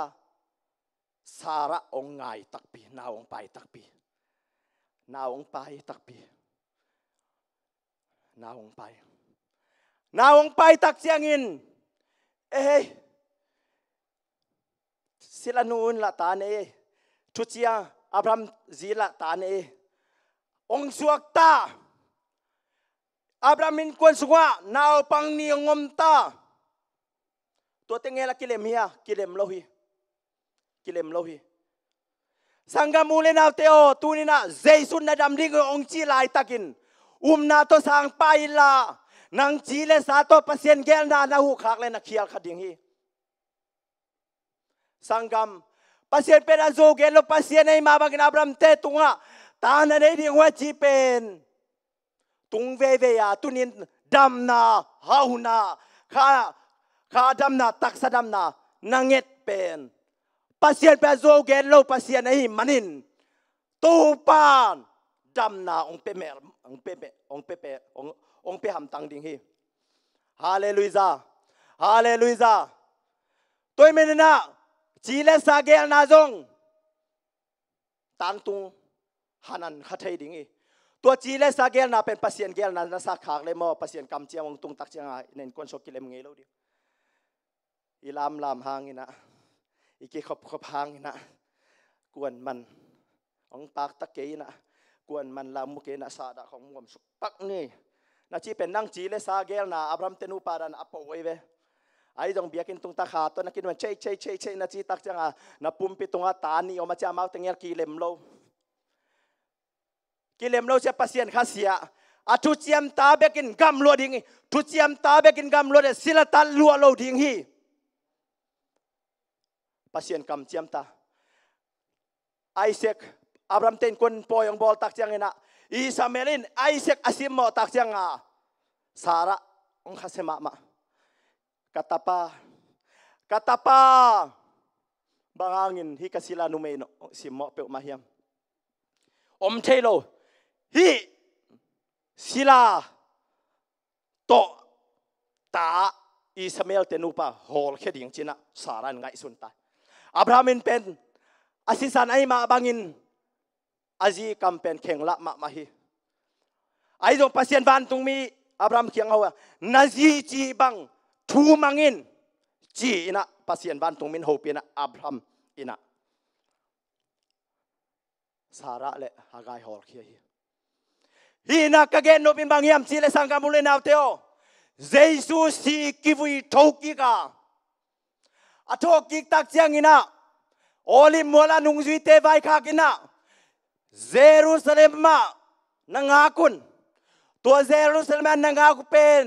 Sara ong ngai takpi, na ong pai takpi. Na ong pai takpi. Na ong pai. Na ong pai tak siangin. Eh, sila noon la ta ne. Tutia Abraham zila ta ne. Ong suak ta. Abraham in kwan suwa, na pang ni ngom ta. Tuwa te ngela kilem hiya, kilem lohi. kilem lohi sangamule na teo tunina jaisun na damding ong chi lai takin umna to sang pai la nang chi le sa to pasien gel na na hu khak le na khial khading hi sangam pasien pen azo gelo pasien ei ma bagin abram te tunga ta na nei ding wa chi pen tung ve ve ya tunin dam na hauna kha kha dam na taksa dam na nanget pen pasien pe zo gen lo pasien nei manin tu pan dam na ong pe mer ong pe pe ong pe pe ong ong pe ham tang ding hi hallelujah hallelujah toy men na chile sa gel na zong tang tu hanan khathai ding hi ตัวจีเลสาเกลนาเป็นปัสเซียนเกลนานาสาขากเลยมอปัสเซียนกำเจียงวงตุงตักเจียงไงเน้นกวนชกกิเลมเงยแล้วดิอีลามลามหางนี่นะอีกขอบขพังนะกวนมันองปากตะเกียนะกวนมันลามุเกนะสาดของมวมสุปักนี่นาชีเป็นนั่งจีเลสาเกลนะอับรามเตนูปารันอปวยเวไอ้ตรงเบียกินตรงตาขาตัวนักินมันเชยเชยเชยเชยนาชีตักจังอ่ะนับปุ่มปิตรงอาตานีออกมาจะมาตั้งเงกีเลมโลกิเลมโลเสียปัสเซียนข้าเสียอาทุเจียมตาเบกินกำลัวดิ่งทุเจียมตาเบกินกำลัวเดสิลตาลัวโลดิ่งฮี pasien kam ciam ta Isaac Abraham ten po poyong bol tak ciang ina Isamelin Isaac asim mo tak ciang a Sara ang kasema ma katapa katapa bangangin hi kasila numeno si mo pe mahiam om telo hi sila to ta Ismael tenupa hol kheding china saran ngai sunta อับราฮัมเป็นอาศิสันไอมาบังอินอาจีกัมเป็นแข็งละมะมาฮีไอ้ตงพัศยันวันตุงมีอับราฮัมเขียงเอาว่านาจีจีบังทูมังอินจีอินะพัศยันวันตุงมินโฮเปนะอับราฮัมอินะสาระเละฮากายฮอลเคียฮีอินะกะเกนโนบินบังยามจีเลสังกามุลินาวเตโอเยซูสีกิวิทูกิกาอโทกิกตักเจียงอินาโอลิมวลานุงจุยเตไวคากินาเยรูซาเล็มมานังอาคุณตัวเยรูซาเล็มนังอาคุเป็น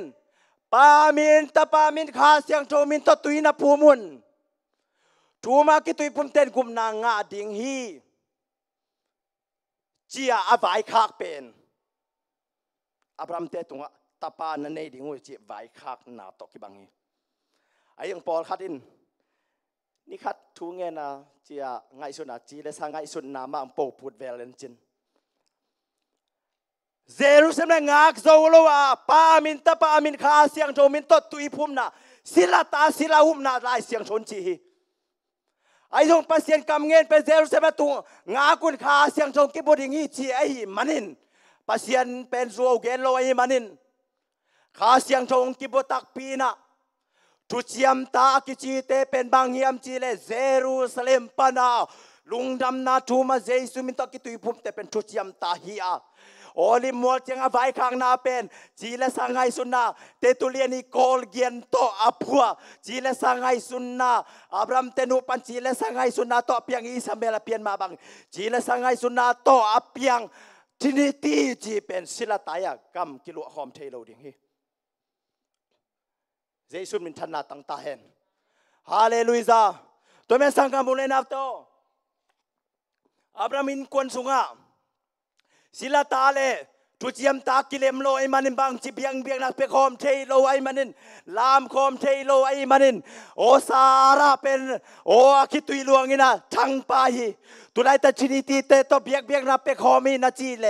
ปามินตาปามินคาเสียงโทมินตตุยนับภูมุนทูมากิตุยพุ่มเต้นกุมนางาดิงฮีเจียอาัยคากเป็นอับรามเตตุงะตาปานในดิงวยเจียัยคากนาตกิบังฮีไอยังปอลคัดอินนี่คัดทูเงนะเจียง่ายสุดนะจีและสางง่ายสุดนามาอัโปูพูดเวลนจินเยรูซาเล็มงักโจโลวาปามินตาปามินคาเสียงโจมินตตุยพุ่มนะศิลาตาศิลาหุมนะลายเสียงชนจีไอ้ทงปัส์เซยนกำเงินเป็นเยรูซาเล็มตุงงาคุณคาเสียงโจกิบุดิงีจีไอ้มันินปัส์เซยนเป็นโจเกนโลไอ้มันินคาเสียงโจกิบุตักปีนะทุเชีมตากิจิเตเป็นบางเฮียมจีเลเซรูสเลมปานา ลุงดำนาทูมาเจสุมินตอกิตุยพุ่มแต่เป็นทุเชีมตาฮีอาโอลิมวลเจังอไว้ข้างนาเป็นจีเลสังไหสุนนาเตตุเลียนิโกลเกียนโตอพัวจีเลสังไหสุนนาอับรามเตนุปันจีเลสังไหสุนนาโตเปียงอีสเมลเปียนมาบังจีเลสังไหสุนนาโตอเปียงทินิตีจีเป็นศิลตายกรรมกิลุคอมเทโลดิ่งฮีเจสุมินทนนาตังตาเฮนฮาเลลูยาตัวแม่สังกามบุเลนาบโตอับรามินควนสุงะศิลาตาเลทุจียมตากิเลมโลไอมันินบางจิบียงเบียงนักเปคอมเทโลไอมันินลามคอมเทโลไอมันินโอซาระเป็นโอคิตุยลวงินะทังปาฮีตุไลตาชินิตีเตตเบียงเบียงนักเปคอมีนาจีเล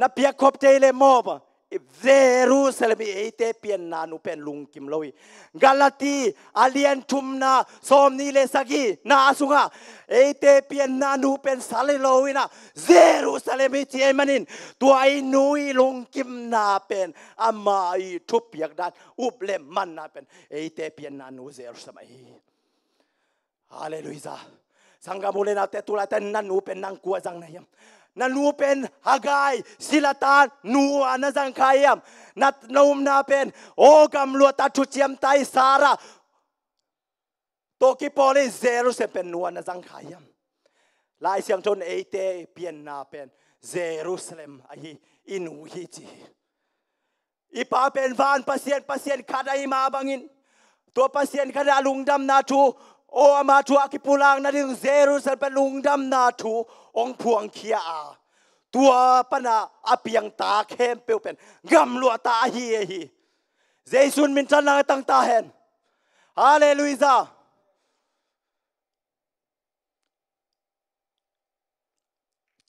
นับเบียงคบเทเลมอบ Jerusalem ite pian na nu pen lung kim loi Galati alien thumna somni le sagi na asunga ite pian na nu pen sale loi na Jerusalem ite manin tu ai nui lung kim na pen ama i thup yak dan up le man na pen ite pian na nu Jerusalem Hallelujah Sanggamulena te tulatan nan nu pen nang kuazang na yam นนูเป็นฮากายศิลตานนูอันจังคายมนนุมนาเป็นโอกำลัวตัดชุดเชียมไตสาระโตกิปอลิเซรุเซเป็นนัวนาจังขายมลายเสียงชนเอเตเปียนนาเป็นเซรุสเลมอหีอินูฮิจิอีปาเป็นวานปัสเซียนปัสเซียนคาไดมาบังอินตัวปัสเซียนขาดลุงดำนาชูโอ้มาทัวกิปุลังนาดึงเซรุสัเป็นลุงดำนาทูองพวงเคียอาตัวปนาอเิียงตาเข้มเปียวเป็นกำลัวตาฮีฮีเจสุนมินชันนาตั้งตาเห็นฮาเลลูยา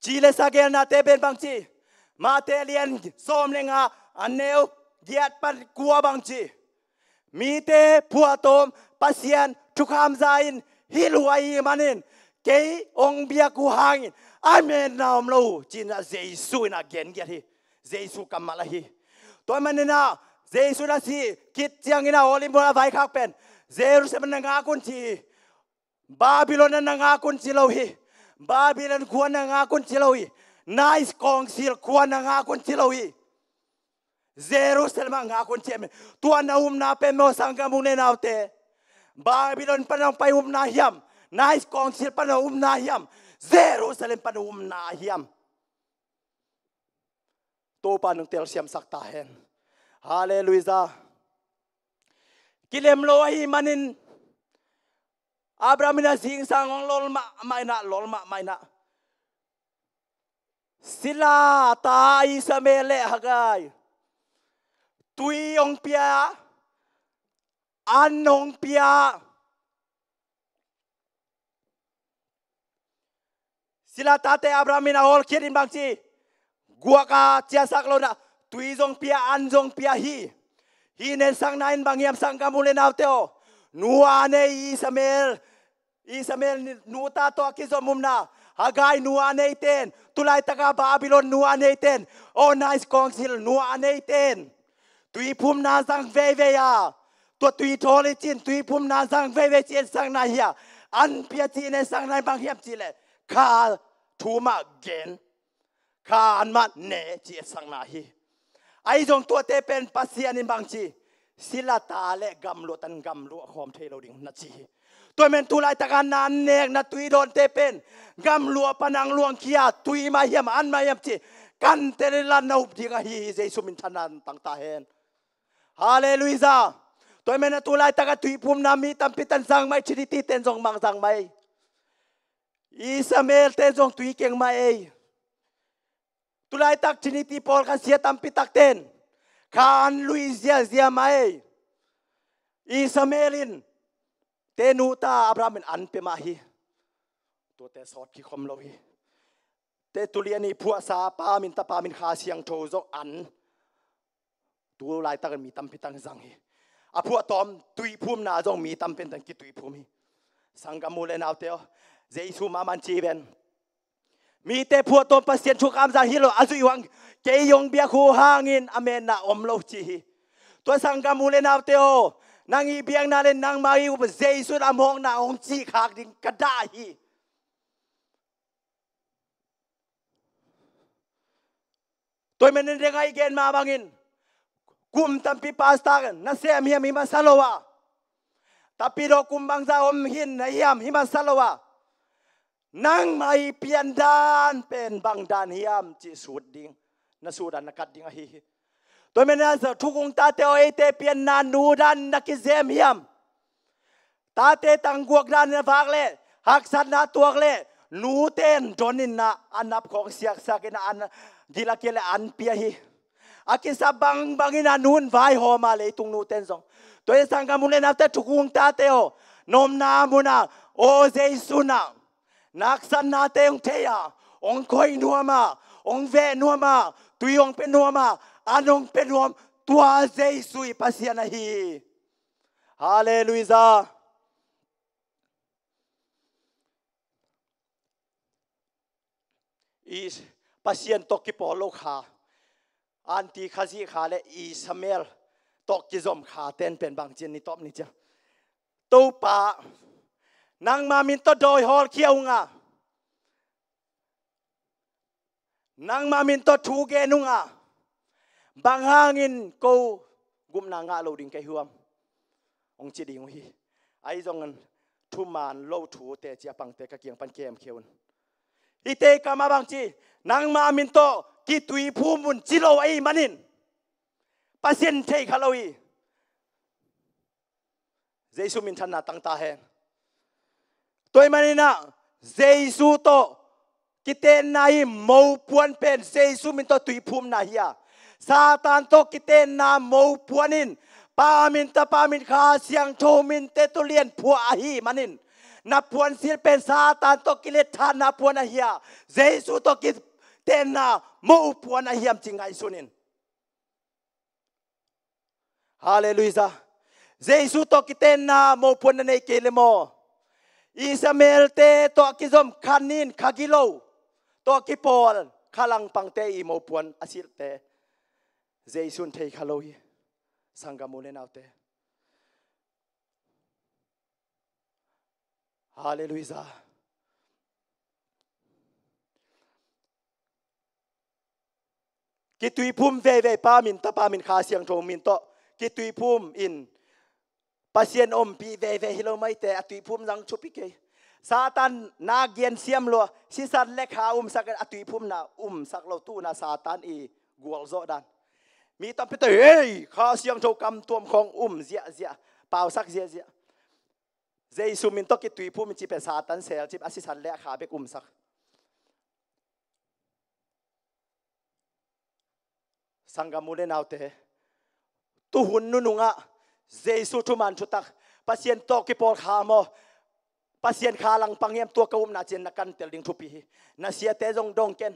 จีเลสาเกลนาเตเป็นบางจีมาเตเลียนสมเลงาอันเนวเกียิปันกัวบางจีมีเตพัวตมปัสเซียนทุกคำใจฮิลวยมันินเกยองเบียกูหางินอาเมนนามลูจินะเจสุนะเกนเกียฮีเจสุกัมมาละฮีตัวมันนี่นะเจสุนะสิคิดยังนะโอลิมบัวไว้ข้าเป็นเจรุสมันงาคุณทีบาบิโลนนงาคุณสิโลฮีบาบิโลนควรนงาคุณสิโลฮีนายสกองสิลควรนงาคุณสิโลฮี Jerusalem nga kon tieme. Tua na um na pe mo sanga mune na ute. Babylon panang pai um na hiam. Nice council panang um na hiam. Jerusalem panang um umnahiam, hiam. To panang tel siam sakta hen. Hallelujah. Kilem lo hi manin. Abraham na sing sangong lol ma may na lol ma may na. Sila ta mele hagay, Tuy ông pia an nong pia sila tate abraham in ahol khir in bangchi gua ka chia sak lo na tui pia an jong pia hi hi nen sang na in bangiam sang kamule na teo nuwa ne Isamel ismael nuta to akizo mumna Hagai nuwa ne ten tulai taka Babylon nuwa ne ten o oh, nice council nuwa ne ten tuipum na sang veveya. ve ya ตัวตุยทอเลจินตุยพุ่มนาสังเวเวจินสังนาเฮียอันเพียทีในสังนายบางเฮียจีเลยข้าทูมาเกนข้าอันมาเนจีสังนาฮีไอ้จงตัวเตเป็นปัสเซียนินบางจีศิลาตาและกำลัวตันกำลัวหอมเทโลดิงนาจีตัวเมนทุลายตะการนานเนกนาตุยโดนเตเป็นกำลัวปนังลวงขียตุยมาเฮียมอันมาเฮียมจีกันเตลันนาอีกดิฮีเจสุมินทนันตั้งตาเฮนฮาเลลูยาตัวแม่นตุลายตะกถุยภูมินามีตัมพิตันสังไม่ชิดทตีเตนจงมังสังไม่อีสเมลเตนจงตุยเก่งไม่เอตุลายตักชินิตีพอลกันเสียตัมพิตักเตน คานลุยเซียเซียไม่อีสเมลิน เตนูตาอับรามินอันเปมาฮีตัวเตสอดขี้คมโลหีเตตุเลียนีพัวซาปามินตาปามินคาเสียงโทจกอันตัวลายตักมีตัมพิตันสังฮีอาพัวตอมตุยพูมนาจงมีตั้มเป็นตังกิตุยพูมิสังกมูลนาวเตียวเจสุมามันจีเวน มีแต่พัวตอมประเซยน์ชุกามจาฮิโลอาจุยวังเกยงเบียคูหางินอเมนนาอมโลจีตัวสังกมูลนาวเตียวนางอีเบียงนาเลนนางมาอีอุปเจสุลามองนาองจีขากดิงกระดาฮีตัวมันเรียกไงเกณฑ์มาบางินกุมตั้มปีปาสตากันัสเซมเฮมิมาซาโลวาตัปิโรกุมบังซาอมหินนเฮมิมาซาโลวานั่งไมเพียนดานเป็นบังดานเฮมจีสุดดิ้งนัสุดานักัดดิงฮิฮิตัวเมนั้นาทุกงตาเตอเอเตเพียนนานูดันนักิเซมเฮมตาเตตั้งกวกดานเนฟากเลหักสันนาตัวเลนูเตนจนินนะอันนับของเสียกสักินอันดีลักเกลอันเพียฮีอากิสับังบังินานุนไวหอมาเลยตุงนูเตนซงตัวเองสังกามุเลนับแต่ทุกุงตาเตโอนมนามุนาโอเจสุนานักสันนาเตองเทียองคอยนัวมาองเวนัวมาตุยองเป็นนัวมาอานองเป็นนัวตัวเจสุยพัสยานาฮีฮาเลลูยาอีสพัสยานตกิปอลุกฮาอันที่ข้าจีข้าเลอิสมาเอลตกจิจอมขาเต้นเป็นบางเจนนี่ตอบนี่จ้ะตูปะนางมามินตดอยฮอลเคียวงานางมามินตทูเกนุงาบางฮางินกูกุมนางะโลดิงแกหัวมองจีดิงฮีไอจงเงินทุมานโลถูเตจีปังเตกะเกียงปันเกมเคียวนอีเตกามาบางจีนางมามินโตกิตุยภูมุนจิโลไอมันินปาเซนเทคาโลอีเจสุมินทันนาตังตาเฮตัวมันินะเจสุโตกิเตนายมูปวนเป็นเจสุมินโตตุยภูมนาฮิยาซาตานโตกิเตนนามูปวนินปามินตาปามินคาเสียงโทมินเตตุเลียนพัวอาฮีมันินนับพวนศิลเป็นซาตานตกิเลสทานนับพวนอาเฮียเจสุตกิ ten na mo puan a hiam chingai sunin hallelujah jesu to kiten na mo puan nei kelemo israel te to kizom khanin khagilo to kipol khalang pangte i mo puan asil te jesu thei khaloi sangamule naute hallelujah กิตุยพุ่มเวเวป้ามินตาป้ามินคาเสียงโทมินโตกิตุยพุ่มอินปัสเซียนอมปีเวเวฮิโลไม่แต่อตุยพุ่มรังชุบิเกซาตันนาเกียนเสียมลัวสิสันเลขาอุ้มสักอตุยพุ่มนาอุ้มสักเราตู้นาซาตันอีกวลโซดันมีตอนไปเตะเฮ้ยขาเสียงโทกำมตัวมของอุ้มเสียเสียเปล่าสักเสียเสียเจสุมินโตกิตุยพุ่มจิเป็นซาตันเซลจิอสิสันเลขาเบกอุ้มสัก sangamule naute tu hun nu nunga jesu tu man chu tak pasien to ki por kha mo pasien kha lang pangyam tu ka um na chen na kan tel ding thu pi na sia te jong dong ken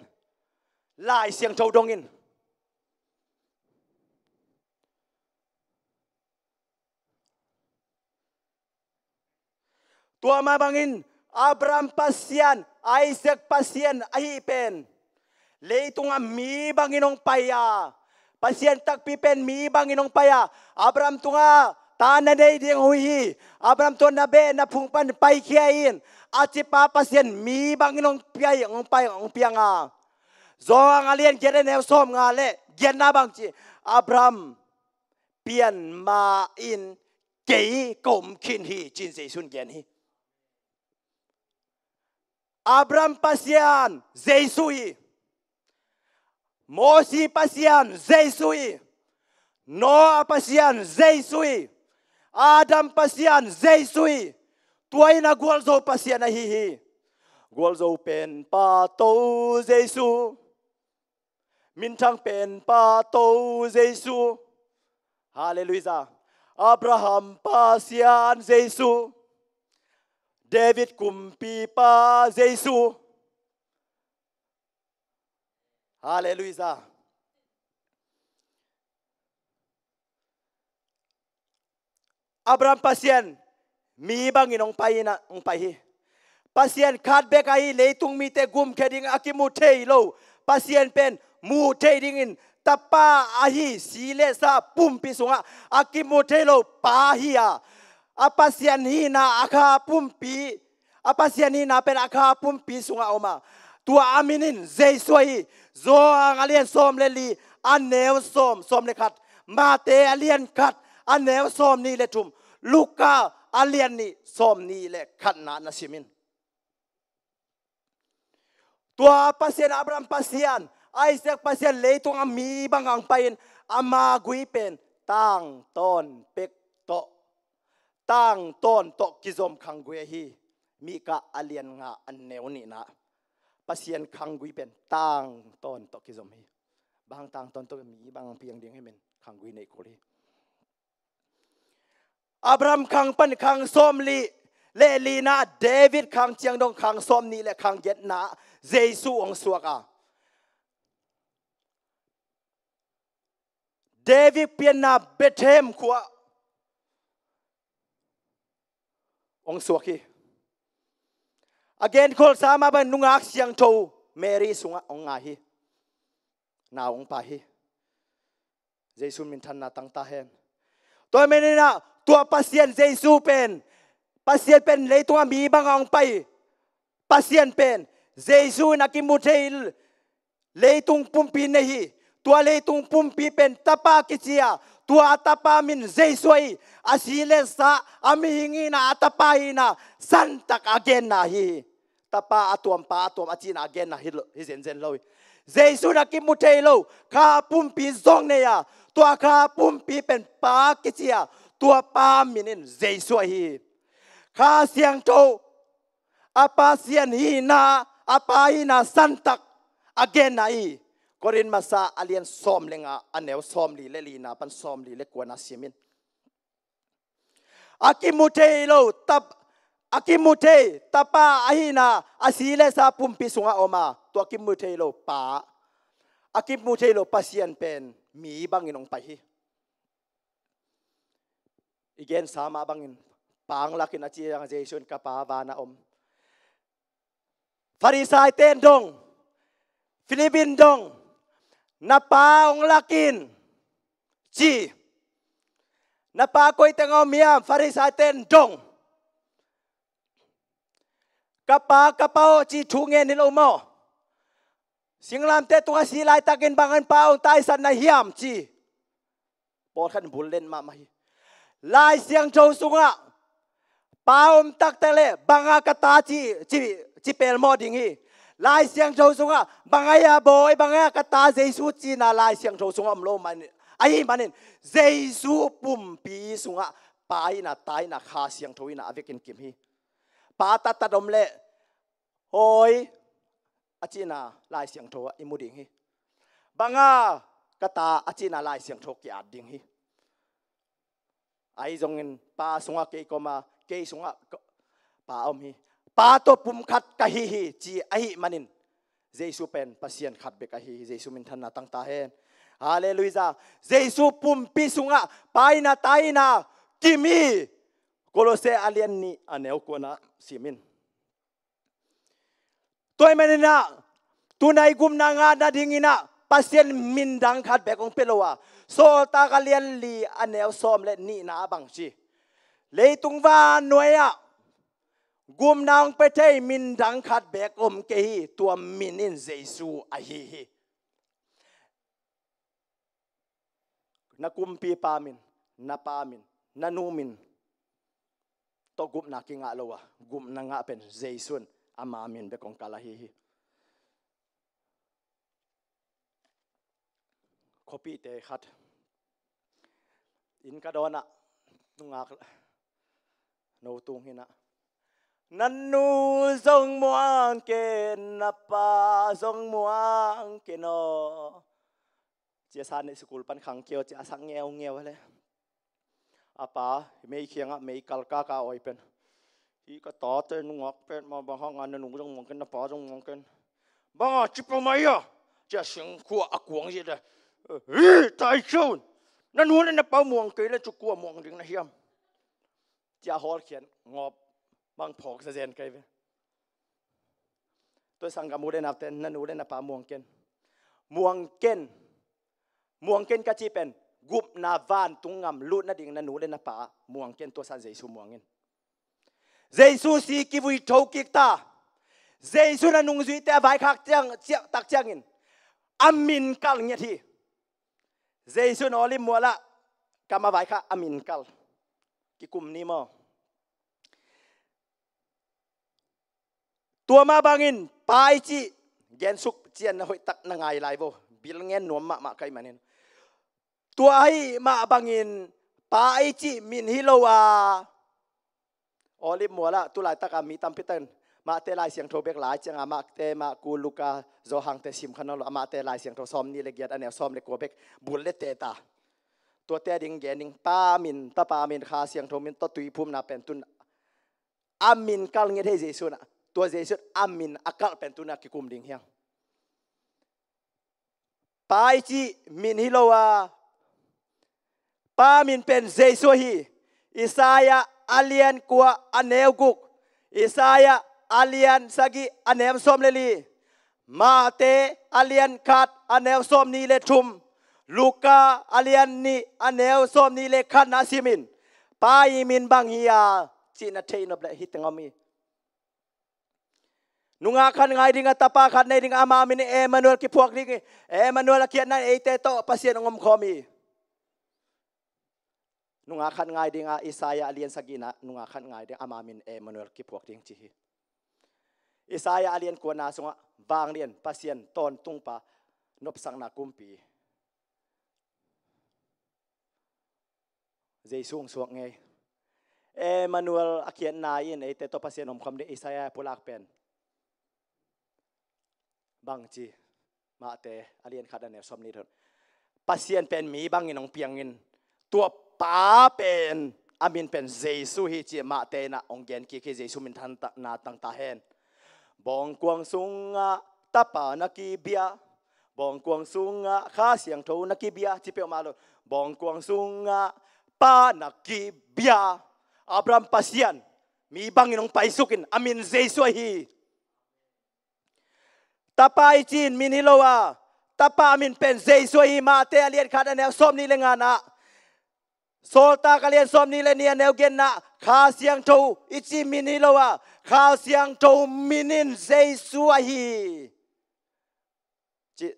lai siang chau dong in tua ma bangin Abraham pasian Isaac pasian ahi pen leitung mi bangin banginong paya พันเซียนตักปีเป็นมีบางอินองไปอะอับรามตัวตาเนได้เดียงหุยฮีอับรามตัวนาเบนาพุงปันไปเคียินอาชิปาพันเซียนมีบางอินองพียองไปองพียงอ่ะโจงอาเลียนเจริรเนวซอมงาเลเกียนนาบางจีอับรามเปลี่ยนมาอินเกี่กลมขินฮีจินสีซุนเกียนฮีอับรามพันเซียนเจซุยโมสีพัสยันเจสุยโนอาพัสยันเจสุยอาดัมพัสยันเจสุยตัวอินักวอลโซพัสยันนะฮิฮิวอลโซเป็นปาโตเจสุมินทังเป็นปาโตเจสุฮาเลลูยาอับราฮัมพัสยันเจสุเดวิดกุมปีพยันเจสุ Aleluia. Abraham pasien mi bang inong pai na ang pai pasien khat bek ai leitung mi te gum kheding akimu thei lo pasien pen mu thei ding in tapa ahi sile sa pum pisunga akimu thei lo pa hi a apasian hi na akha pum pi apasian hi na pen akha pum pi sunga oma ตัวอามินินเจสวยโซงอาเลียนสซมเลลีอันเนวสซมสซมเลขัด มาเตอเลียนขัดอันเนวสซมนี่เลทุมลูกาอาเลียนนี่สซมนี่เลขัดนานาซิมินตัวพัศยับรามพัศยานไอเซกพัศยานเลยตัวงามีบังอังไปนอามากุยเป็นตั้งต้นเป็กโตตั้งต้นโตกิจมขังกุยฮีมีกะอาเลียนงาอันเนวนี่นะปสียนคังกุยเป็นตังตอนตอกิสมีบางตังตอนตอกมีบางเพียงเดียงให้เป็นคังกุยในคุรีอับรามคังปันคังซอมลีเลลีนาเดวิดคังเจียงดงคังซอมนีและคังเยตนาเจสูองสวกาเดวิดเปียนนาเบเทมขวองสวกี again kol sama ban nungak siang to mary sunga onga hi na ong pa hi jesu min than na tang ta hen to na, tua pasien jesu pen pasien pen le tua mi bang ong pai pasien pen jesu na ki mu theil le tung pumpi pi ne tua le tung pumpi pen tapa ki chia tua tapa min jesu asile sa ami hingi na atapa hi na santak again na hi tapa atuam pa atuam achina again na hil hi zen zen loi jesu na ki muthei lo kha pum pi zong ne ya tua kha pum pi pen pa ki chia tua pa minin jesu hi kha siang to apa sian hi na apa hi na santak again na hi korin masa alien som lenga anew som li le li na pan som li le kwana simin akimuthei lo tap akimute tapa ahina asile sa pumpi sunga oma to akimute lo pa akimute lo pasian pen mi banginong pahi igen sama bangin pang laki na siya ang Jason kapavana om farisai ten dong Filipin dong napaong lakin si napakoy tangaw miyam farisai ten dong kapa kapao oh, chi thu nge ni lo mo oh. singlam te tunga si lai takin bangan paung tai san na hiam chi por khan bul len ma mai lai siang chou sunga ah. paum tak tele banga kata chi chi chi pel mo ding hi lai siang chou sunga ah, banga ya boy banga kata jesu chi na lai siang chou sunga mlo man ai manin jesu pum pi sunga ah, pai na tai na kha siang thoi na avekin kim hi pa ta ta dom le hoi achina lai siang tho imu ding hi banga kata achina lai siang tho ki ad ding hi ai zong in pa sunga ke koma ke sunga pa om hi pa to pum khat ka hi hi chi ai manin jesu pen pasien khat be ka hi jesu min than na tang ta hen hallelujah jesu pum pi sunga Pai na tai na, kimi โลเซอาเลียนนี่อันเนกวนะสีมินตัวเอมันนะตัวนายกุมนางานาดิงินะปัสเซนมินดังขัดแบกองเปโลวาโซตากาเลียนลีอันเนวซอมและนี่นาบังชีเลยตุงวาหน่วยอะกุมนางไปใช้มินดังขัดแบกอมเกฮีตัวมินินเจซูอะฮีฮีนักกุมพีปามินนัปามินนนูมินตกุมนักิงอาลวะกุมนังอาเป็นเจสุนอามามินเบกองกาลาฮีคอปีเตคัดอินกาะโดนะนงอาโนตุงเฮนะนันนูซงมวงเกนปปาซงมวงเกนอเจสานในสกุลปันขังเกียวจะสังเงียวเงียวเลยอาปาไม่เคียงอ่ะไม่กัลกากาอ่อยเป็นที่ก็ต่อเต้นงอกเป็นมาบางห้องงานนุ่งจงมองกันนะป้าจงมองกันบางจิบมาอะจะเสียงขัวอักวงยียเลยเฮ้ยตายชนญนั่นหัวนั่นป้ามองเกยแล้วจุกัวมองดึงนะเฮียมจะหอเขียนงอบบางผอกเสียนกกนไปตัวสังกัมูเดนับเต้นนั่นหัวนั่นป้ามองกันมองกันมองกันก็จีเป็น gup na van tung ngam lut na ding na nu le na pa muang ken to san jesu muangin jesu si ki vui thau ki ta jesu na nung zui te vai khak chang chiak tak chang in amin kal nge thi jesu no li muala kama vai kha amin kal ki kum ni mo tua ma bangin pai chi gen suk chien na hoi tak na ngai lai bo bil ngen nuam ma ma kai manin ตัวไอ้มาบังอินป้าไอจิมินฮิโลวาโอลิมัวละตุลายตะกามีตัมพิตันมาเตลายเสียงโทเบกหลายจังอามาเตมากูลูกาโจหังเตซิมขนนลมาเตลายเสียงโทซ้อมนี่เลกียดอันเนซ้อมเลกัวเบกบุลเลเตตาตัวเตดิงเกนิงป้ามินตาป้ามินคาเสียงโทมินตตุยภูมินาเป็นตุนอามินกัลเงเทเจสุนะตัวเจสุอามินอักัลเป็นตุนะกิคุมดิงเฮียงไปจีมินฮิโลวาปามินเป็นเจสุฮี อิสายาอาเลียนกัวอันเนวกุก อิสายาอาเลียนสกิอันเนอสมเลลี มาเตอาเลียนคัดอันเนอสมนีเลทุม ลูกาอาเลียนนีอันเนอสมนีเลคันนาซิมิน ปายมินบางเฮียจินาเทนอบเลฮิตงอมีนุงอาคันไงดิงตาปาคันในดิงอามามินเอมานูลกิพวกดีงเอมานูลเกิยนนั่นเอเตโตปัสเซียนงอมคอมี nunga khan ngai dinga Isaiah alian sagina nunga khan ngai ding amamin Emmanuel ki puak ding chi Isaiah Alien ko na sunga bang lian pasien ton pa nop sang na kumpi zai sung suak ngai Emmanuel Akien na in ei eh, te to pasien om kham de Isaiah pulak pen bang chi ma te alian khadane er somni thon pasien pen mi bang in ong piang in tuop ป้าเป็นอามินเป็นเจสุฮิจิมาเตนะองเกนกิคิเจสุมินทันตนาตังตาเฮนบองกวงสุงะตาปานักีเบียบองกวงสุงะข้าเสียงโทนักีเบียจิเปียวมาลบองกวงสุงะปานักีเบียอับรามปัสยันมีบังอินองไปสุกินอามินเจสุฮิตาปาจีนมินิโลวาตาปามินเป็นเจสุฮิมาเตอเลียนคาดแนวส้มนี่เลงานะ solta kalian som ni le nia neugen na kha siang tho ichi mini lowa kha siang tho minin jesu a hi chi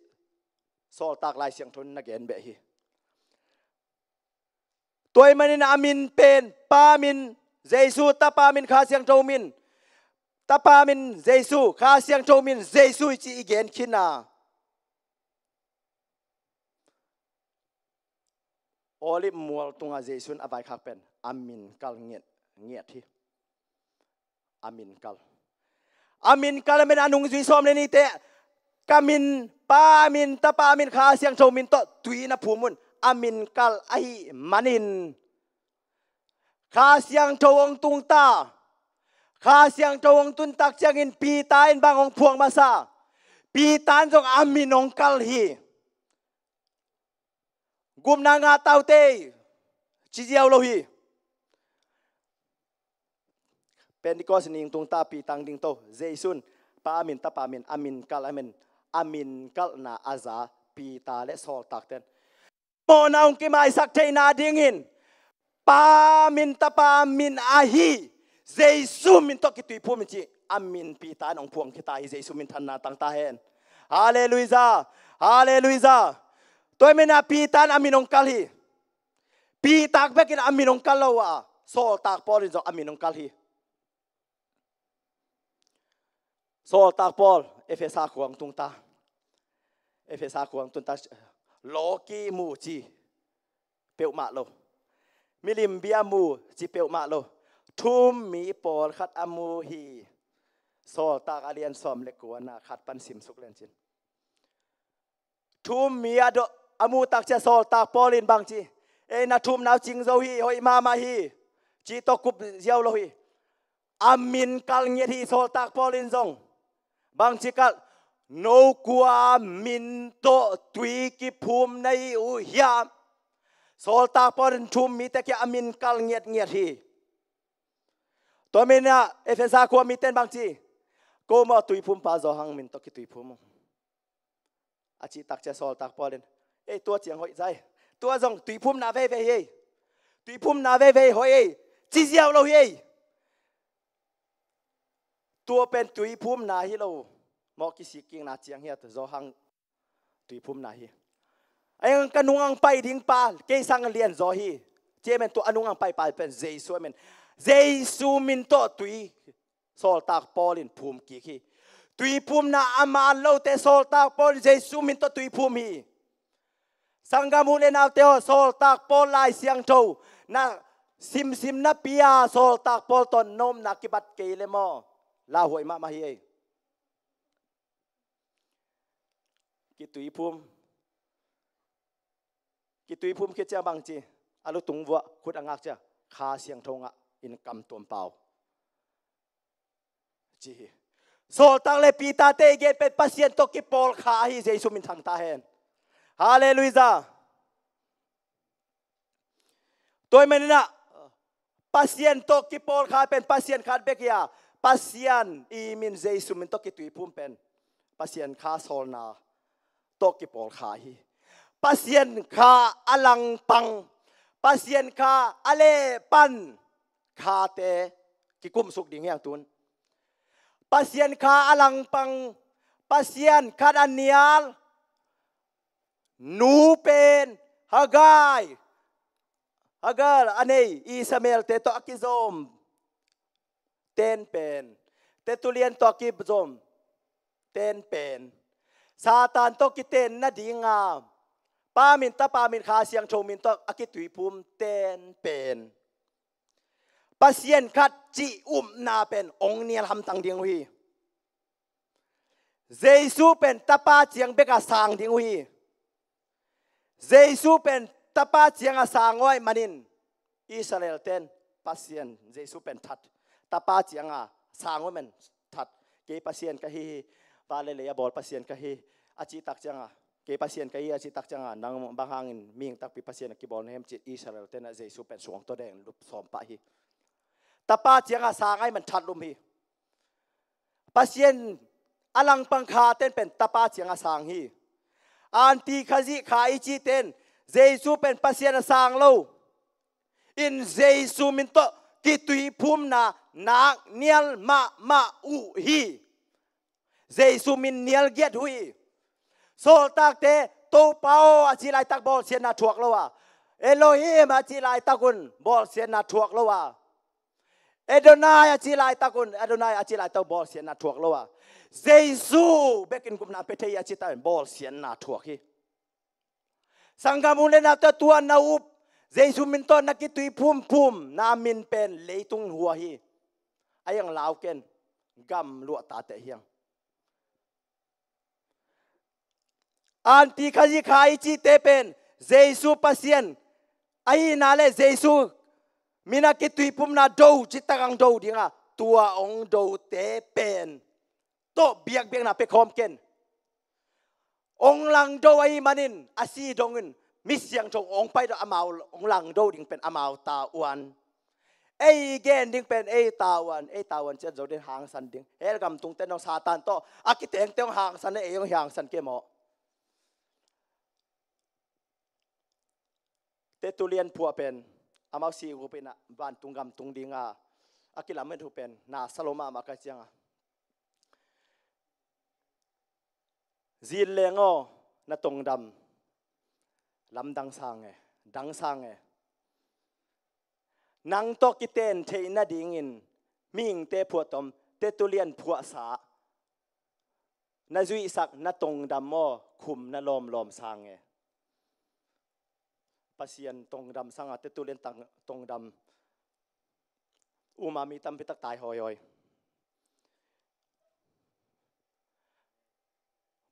sol tak lai siang thon na gen be hi toy manin amin pen pa min jesu ta pa min kha siang tho min ta pa min jesu kha siang tho min jesu chi igen khina โอลิมัวตุงอาเจซุนอาไวคักเป็นอามินกัลเงียดเงียดที่อามินกัลอามินกัลเป็นอนุงจุนสอมเลนิเตกามินปาอมินตาปาอมินคาเสียงโจมินโตตุยนับผูมุนอามินกัลไอมานินคาเสียงโจวงตุงตาคาเสียงโจวงตุนตักเสียงอินปีตาอินบางองพวงมาซาปีตานจงอามินองกัลฮี gum na nga tao te chi giao lo hi Pentecost ni tung ta pi tang ding to Jaisun pa amin ta pa amin amin kal amin amin kal na aza pi ta le sol tak ten mo na ung ki mai sak te na ding in pa min ta pa min a hi Jaisu min to ki tui pu min chi amin pi ta nong puang ki ta Jaisu min than na tang ta hen Hallelujah Hallelujah ตัวเมนาปีตันอามินองกัลฮีปีตักเบกินอามินองกัลลาวะโซตักปอลินจอามินองกัลฮีโซตักปอลเอเฟซาควงตุงตาเอเฟซาควงตุงตาโลกีมูจีเปียวมาโลมิลิมเบียมูจีเปียวมาโลทุมมีปอลคัดอามูฮีโซตากอาเลียนซอมเล็กกวนาคัดปันสิมสุกเลนจินทุมมีอด amu tak cha sol tak polin bang chi e na thum nau ching zo hi hoi ma ma hi chi to kup ziaw lo hi amin kal nge hi sol tak polin zong bang chi kal no kwa min to tui ki phum nei u hiam sol tak polin thum mi te ki amin kal nge nge hi to min na e fe sa kwa mi ten bang chi ko mo tui phum pa zo hang min to ki tui phum a chi tak cha sol tak polin ê tua tiếng hội dây tua dòng tùy phum na về về hê tùy phum na về về hội ê chi giao lâu hê tua bên tùy phum na hi lâu mọ kí sĩ kiêng na chiang hiệt do hăng tùy phum na hi anh cái nung ăn bay đinh pa cái sang liền do hi chế men tua anh ăn bay pa bên dây suy men dây su min to tùy sol tak polin phum kí khi tùy phum na amal à lâu te sol tak polin dây su min to tùy phum hi sangamun enau teo sol tak pol lai siang tho na sim sim na pia sol tak pol ton nom na kibat ke le mo la hoi ma ma hi ki tui phum ki tui phum ki cha bang chi alu tung wa khut angak cha kha siang tho nga in kam tom pau chi sol tak le pita ta te ge pet pasien to ki pol kha hi jaisu min thang ta hen ฮาเลลูยาตัวเมงน่นะปัวยนตกิปอลขาเป็นปัวยนขาดเบกยาปัวยนอีมินเจสุมินตกิตุยพุ่มเป็นปัวยนขาโซลนาตกิปอลขาฮีปัวยนขาอลังปังปัวยนขาอเลปันขาเตกิกุมสุกดิ่งอย่างตุนปัวยนขาอลังปังปัวยนขาดันเนียลนูเป็นฮากายฮากาอันนี้อิสเมลเตตอกิซมเตนเป็นเตตุเลียนตอกิบซมเตนเป็นซาตานตอกิเตนนาดีงามปามินตาปามินคาเสียงชมินตออกิตุยภูมิเตนเป็นปัสเยนคัดจิอุมนาเป็นองเนียลทำตังเดียงวีเจสูเป็นตาปาเจียงเบกาสางเดียงวีเจสุเป็นตาปาเจียงอาสางไอยมันินอิสราเอลเต้นปัสเซียนเจสุเป็นทัดตาปาเจียงอาสางอยมันทัดเกปัสเซียนก็ฮีบาเลเลียบอลปัสเซียนก็ฮีอจิตักเจียงอาเกปัสเซียนก็ฮีอจิตักเจียงอานางบังฮังินมิงตักปีปัสเซียนกีบอลเฮมจิตอิสราเอลเต้นเจสุเป็นสวงตัวแดงลุบสอมปะฮีตาปาเจียงอาสางไอยมันทัดลุมฮีปัสเซียนอลังปังคาเต้นเป็นตาปาเจียงอาสางฮีอันตีขจิขาอิจิเตนเจสุเป็นปัสยานสางโลอินเจสุมินโตกิตุยภูมินานักเนียลมามาอุฮีเจสุมินเนียลเกียดหุยโซตักเตโตเปาอาจิไลตักบอลเสียนาถวกโลวะเอโลฮีมาจิไลตักุนบอลเสียนาถวกโลวะเอโดนายอจิไลตักุนเอโดนายอจิไลตักบอลเสียนาถวกโลวะเยซูเบกินกุมนาเปเทียจิตาบอลเสียนนาทัวกีสังกามุเลนาตัวตัวนาอุปเจซูมินตอนนักกิตุยพุ่มพุ่มนามินเป็นเลยตุงหัวฮีไอยังลาวเกนกำลวดตาเตียงอันตีขยี้ขายจีเตเป็นเจซูพัสเซนไอนาเลเจซูมินักกิตุยพุ่มนาดูจิตตังดูดีงาตัวองดูเตเป็นตเบียงเบียงน่ะไปคอมเกนองหลังโดยมันินอาซีดงินมิเสียงชงองไปดอาเมาองหลังโดดิ่งเป็นอาเมาตาอวนเอเกนดิ่งเป็นเอตาวันเอตาวันเจ็ดโดินหางสันดิ่งเฮลกัมตุงเตนองซาตานโตอาคิเตงเตงหางสันเอยองหางสันเกมอเตตุเลียนพัวเป็นอามาซีกูเป็นะบานตุงกัมตุงดิ่งอ่ะอาคิลามันดูเป็นนาสาโลมามากาเซียงอ่ะจีนเลงอนตรงดำลำดังสางเงดังสางเงนังตกิเตนเทนาดิงินมิงเตพัวตม เตตุเลียนพัวสานาจุยสักนตรงดำมอคุมนลอมลอมสางเงปเสียนตรงดำสางอเตตุเลียนตรงดำอุมามีตัมพิตักตายหอยอย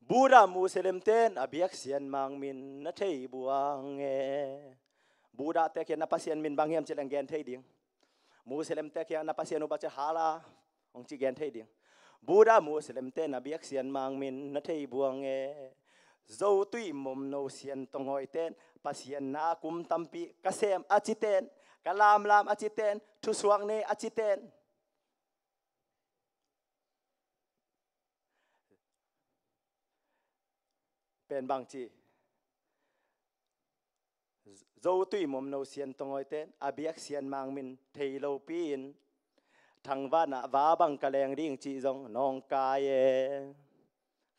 Bura mu selem ten abiak sian mang min na thei buang e Buda te kia na Pasian min bang hiam chilang gen thei ding. Mu selem te kia na Pasian u bacha hala ong chi gen thei ding. Buda mu selem ten abiak sian mang min na thei buang e Zau tui mom no sian tong hoi ten Pasian na kum tampi kasem achiten kalam lam achiten tu suang ne achiten. pen bang chi zo tui mom no sian tongoi ten abiak sian mang min thei lo pin thang va na va bang ka leng ring chi zong nong ka ye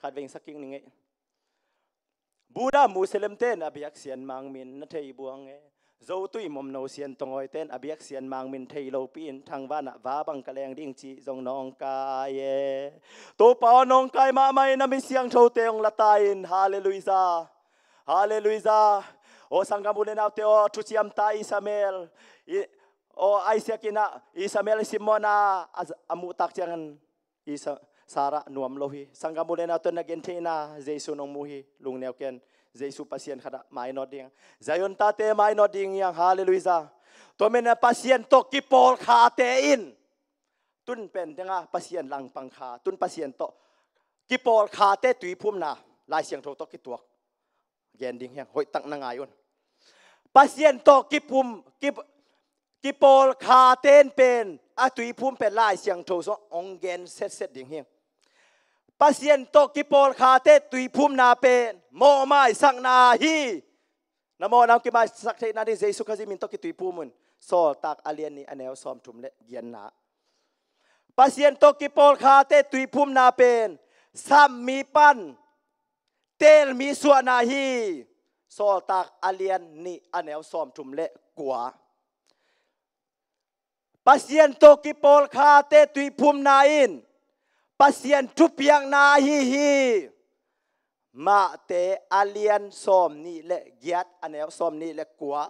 khat veng saking ni nge Buda, muslim ten abiak sian mang min na thei buang nge zo tu i mom no sian tongoi ten abiak sian mang min thei lo pi in thang wa na wa bang ka leng ding chi zong nong Cai, ye to pa nong Cai, ma mai Nam mi siang tho te ong la ta hallelujah hallelujah o sangamune na te Teo, tu chiam Tai, isamel o isaac ina isamel simona amu tak changan isa sara nuam lohi sangamune na to na gen thina jesu nong muhi lung neu ken Jesu pasien khada mai no ding zayon ta te mai no ding yang hallelujah to mena pasien to ki pol kha te in tun pen tenga pasien lang pang kha tun pasien to ki pol kha te tui phum na lai siang tho to ki tuak gen ding yang hoi tak na ngai un pasien to ki phum ki ki pol kha ten pen a tui phum pen lai siang tho so ong gen set set ding hiang ปัสยยนโตกิโปลคาเตตุยภูมินาเป็นโมไมสังนาฮีนโมนากิมาสักเทนาดิเซสุขจิมินโตกิตุยภูมินโซตักอาเลียนนี่อเนวซอมทุมเละเยีนนาปัสยยนโตกิโปลคาเตตุยภูมินาเป็นซัมมีปันเตลมีสวนาฮีโซตักอาเลียนนี่อเนวซอมทุมเละกัวปัสยยนโตกิโปลคาเตตุยภูมินาอิน pasien tu piang na hi hi ma te alien som ni le giat anel som ni le kwa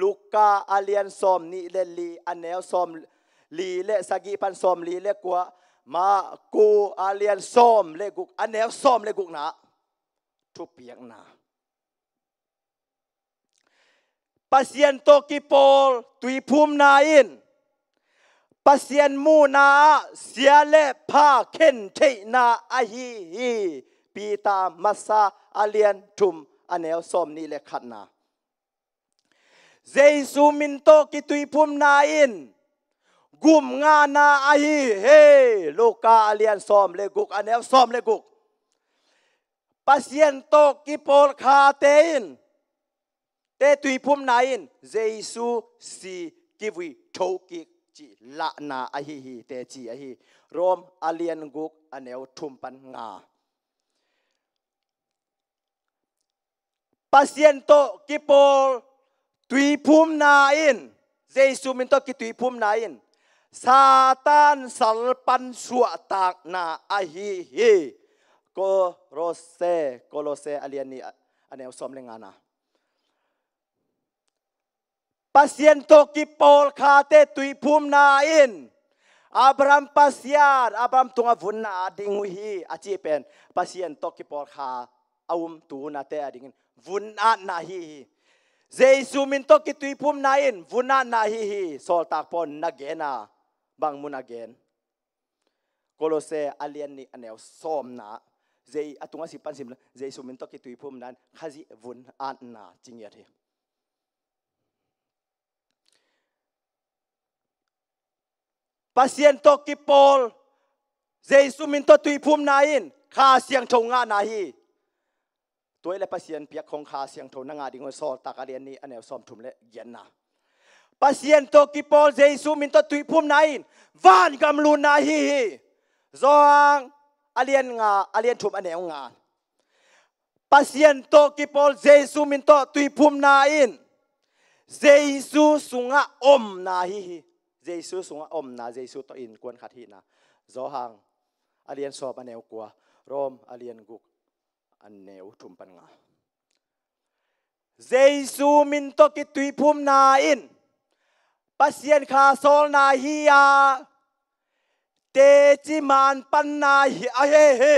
luka alien som ni le li anel som li le sagi pan som li le kwa ma ku alien som le guk anel som le guk na tu piang na pasien to ki pol tui phum na in pasien mu na siale pa khen thei na a hi hi pi ta masa alien tum anel som ni le khat na jesu min to ki tui phum na in gum nga na a hi he loka alien som le guk anel som le guk pasien to ki pol kha te in te tui phum na in jesu si ki vi thau ki จีละนาอหิฮีเตจีอหิรวมอเลียนกุกอเนวทุมปันงาปัสเยนโตกิปอลตุยุ่มนาอินเจสุมินโตกิตุยุ่มนาอินซาตานสัลปันสวตากนาอหิฮีโกโรเซโกโลเซอเลียนนีอเนวสมเลงานา pasien to kipol kate tui pum na in abram pasiar abram tunga vun na ding hi achi pen pasien to kipol kha awum tu na te ading vun na na hi jesu min to ki tui pum na in vun na na hi hi sol tak pon na gena bang mun again kolose alien ni anel som na zai atunga si pan sim zai sumin to ki tui pum nan khazi vun an na chingya thi pasien to ki pol jesu min to tui phum na in kha siang thong nga na hi tôi là pasien piak khong kha siang thong na nga ding so ta ka ni anel som thum le yan na pasien to ki pol jesu min to tui phum na in van gam lu na hi hi zong alien nga alien thum anel nga pasien to ki pol jesu min to tui phum na in jesu sunga om na hi hi Jesus sunga om na Jesus to in kuan khat hi na zo hang alien so ba neu kwa rom alien guk an neu thum pan nga Jesus min to ki tui phum na in pasien kha sol na hi ya te chi man pan na hi a he he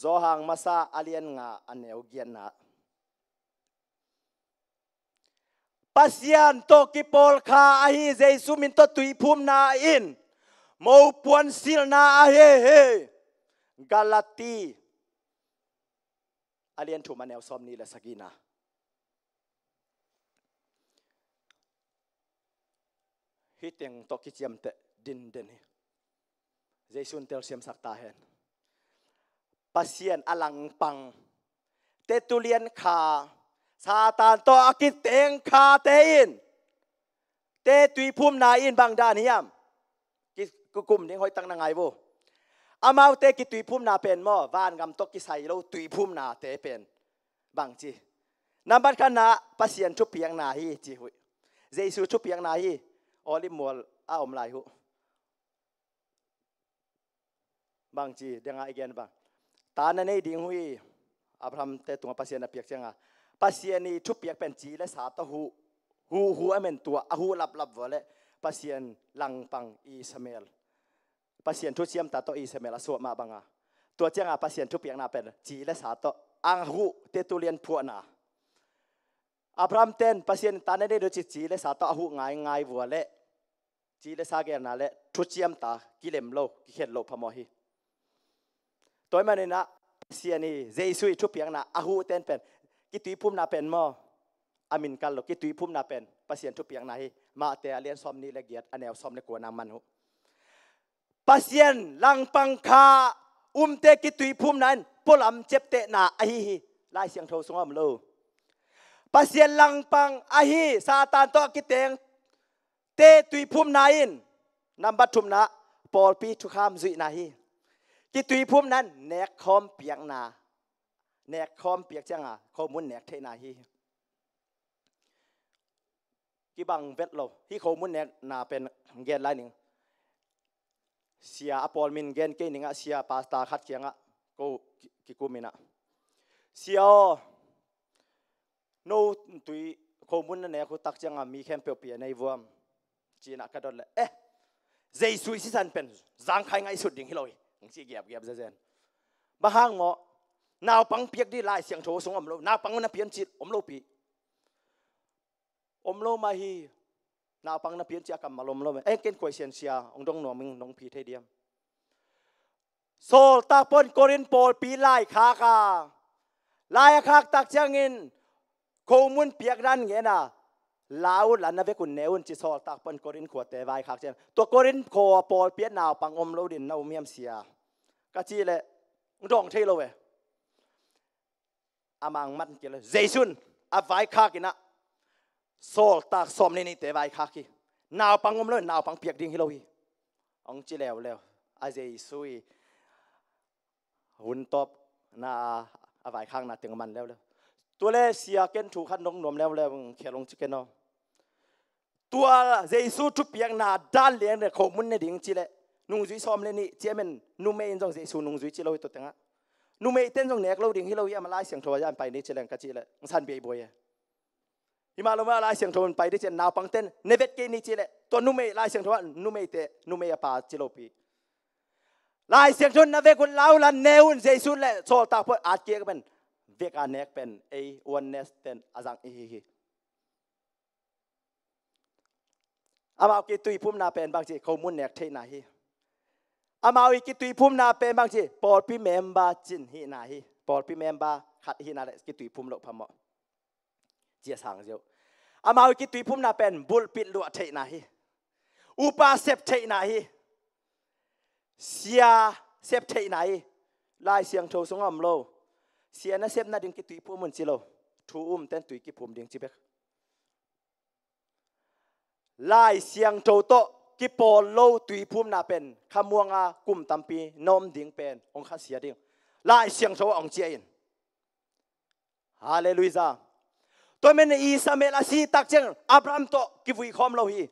zo hang masa alien nga an neu gian na pasian toki ki pol kha a hi zai su min to tui phum na in mo puan sil na a he galati alian thu manew som ni la sagina hi teng to ki chiam te din den hi zai tel siam sak hen pasien alang pang tetulian tulian kha ซาตานต่ออากินเตงคาเตอินเตตุยพุ่มนาอินบางด้านนิยมกิกุมนี่หอยตั้งนางไงบูอามาเตกิตุยพุ่มนาเป็นมอวานกำตกกิ่เราตุยพุ่มนา เตเป็นบางจีนับบัดขณะปัสียนชุบเพียงนาฮีจีหุยเจสูชุบเพียงนาฮีออลิมวลอาอมลายหุบางจีเดงไงเกนบางตาในนี้ดิ่งหุยอับรามเตตุงปัสียนับเพียงเจงาปัสยนีทุเปียกเป็นจีและสาตหูหูหูอเมนตัวอหูลับลับวะเลปัสยนลังปังอีสเมลปัสยนทุเชียมตาโตอีสเมลสวดมาบังอาตัวเจ้าปัสยนทุเปียกนาเป็นจีและสาตอังหูเตตุเลียนพัวนาอับรามเตนปัสยนตาเนได้ดูจิตจีและสาตอหูง่ายง่ายวัวเลจีและสาเกนาเลทุเชียมตากิเลมโลกิเขตโลพมอฮีตัวมันนี่นะเสียนี่เจสุยทุเปียงนาอหูเตนเป็นกิตุยพุ่มนาเป็นมออามินกันหรอกกิตุยพุ่มนาเป็นภาสียนทุเปียงไหนมาแต่เรียนซ้อมนี้ละเอียดอันแนวซ้อมในกัวนามันหุภเสียนลังปังคา อุ้มเตกิตุยพุ่มนั้นปลำเจ็บเตะนาไอฮีลายเสียงโทสงอมโลภเสียนลังปังไอฮีซาตานตอกิเตง เตตุยพุ่มนายนนำบัตทุมนะปอลปีทุขามจุยนาฮีกิตุยพุ่มนั้นแนกคอมเปียงนาแนกคอมเปียกจังอ่ะคอมุนแนกเทนาฮีกี่บังเวทโลที่คอมุนแนกนาเป็นเกนไรหนึ่งเสียอปอลมินเกนเกนหนึ่งอ่ะเสียปาสตาคัดเคียงอ่ะกูกิกูมินะเสียโนตุยคอมุนนั่นแนกกูตักจังอ่ะมีแคมเปียวเปียในวอมจีนักกระโดดเลยเอ๊ะเจสุยสิสันเป็นจางใครไงสุดดิ่งฮิโลยงสีเกียบเกียบเจเจนบ้างหมอนาปังเพียกดีลายเสียงโถสงอมโลนาปังนัเพียนจิตอมโลปีอมโลมาฮีนาปังนัเพียนจิตกรรมมาลมโลเอ็งเกนควยเซียนเซียองดงหนวมึงนงพีเทเดียมโซลตาปนโกรินโปลปีลายคาคาลายคากตักเจียงินโคมุนเพียกรันเงน่ะลาวหลันนะเวกุนเนวุนจิโซลตาปนโกรินขวดเตวายคากเจียงตัวโกรินโคปลเปียนาวปังอมโลดินนาวเมียมเซียกะจีเลยดองเทโลเวอามังมันกี่เลยเจสุนอาไว้ข้ากินนะสอลตากสมนี่นี่เตไว้ข้ากีนาวปังงมเลยนาวปังเปียกดิ่งฮิโลวีองจิเลวเลวอาเจสุย หุ่นตบนาอาไว้ข้างนาถึงมันเลวเลวตัวเลเซียเกินถูกขันนงนมเลวเล้วเขียลงจิกันเอตัวเจสุทุเปียกนาด้านเลี้ยงเนี่ยขมุนในดิ่งจิเลนุ่งจุยสมเล่นี่เจมันนุ่งเม่ยินจงเจสุนุ่งจุยจิโลวีตัวเต็งอ่ะนูเมเต้นตรงเนกเราดิ่งให้เราเย่ยมาไล่เสียงโทรยันไปนี่เจริญกะจิเลยสันเบียบอยฮิมาเมาไล่เสียงโทรไปนด้เจนนาวปังเต้นเนเวตเกนี่เจเลยตัวนูเมไล่เสียงโทรนูเมเตนูเมยปาจิโลปีไล่เสียงโทรนเวกุนเล่าละเนวุนเจสุนหละโซตาพอดอาจเกียกเป็นเวกาเนกเป็นเอวันเนสเป็นอาจังอีฮีอาบาเกตุยพุ่มนาเป็นบางทีเขามูลนเนกเทนาฮีอามาวิกิตุยพุ่มนาเป็นบางทีปอดพี่แมมบาจินฮินาฮีปอดพี่แมมบาขัดฮินาเลสกิตุยพุ่มโลกพมอเจียสังเจียวอามาวิกิตุยพุ่มนาเป็นบุลปิดลวดเทนาฮีอุปาเซปเทนาฮีเสียเซปเทนาฮีลายเสียงโทสงอมโลเสียนันเซปนาดึงกิตุยพุ่มมันสิโลทูอุ้มเต้นตุยกิพุ่มดิ้งจิเบกลายเสียงโทโตกิปโลตุยภูมินาเป็นขมวงากุมตัมปีนอมดิ่งเป็นองค์ข้าเสียดิงลายเสียงโซวองเจียนฮาเลลูยาตัวเมนอีสาเมลาซีตักเจงอับรามโตกิวุยคอมโลฮี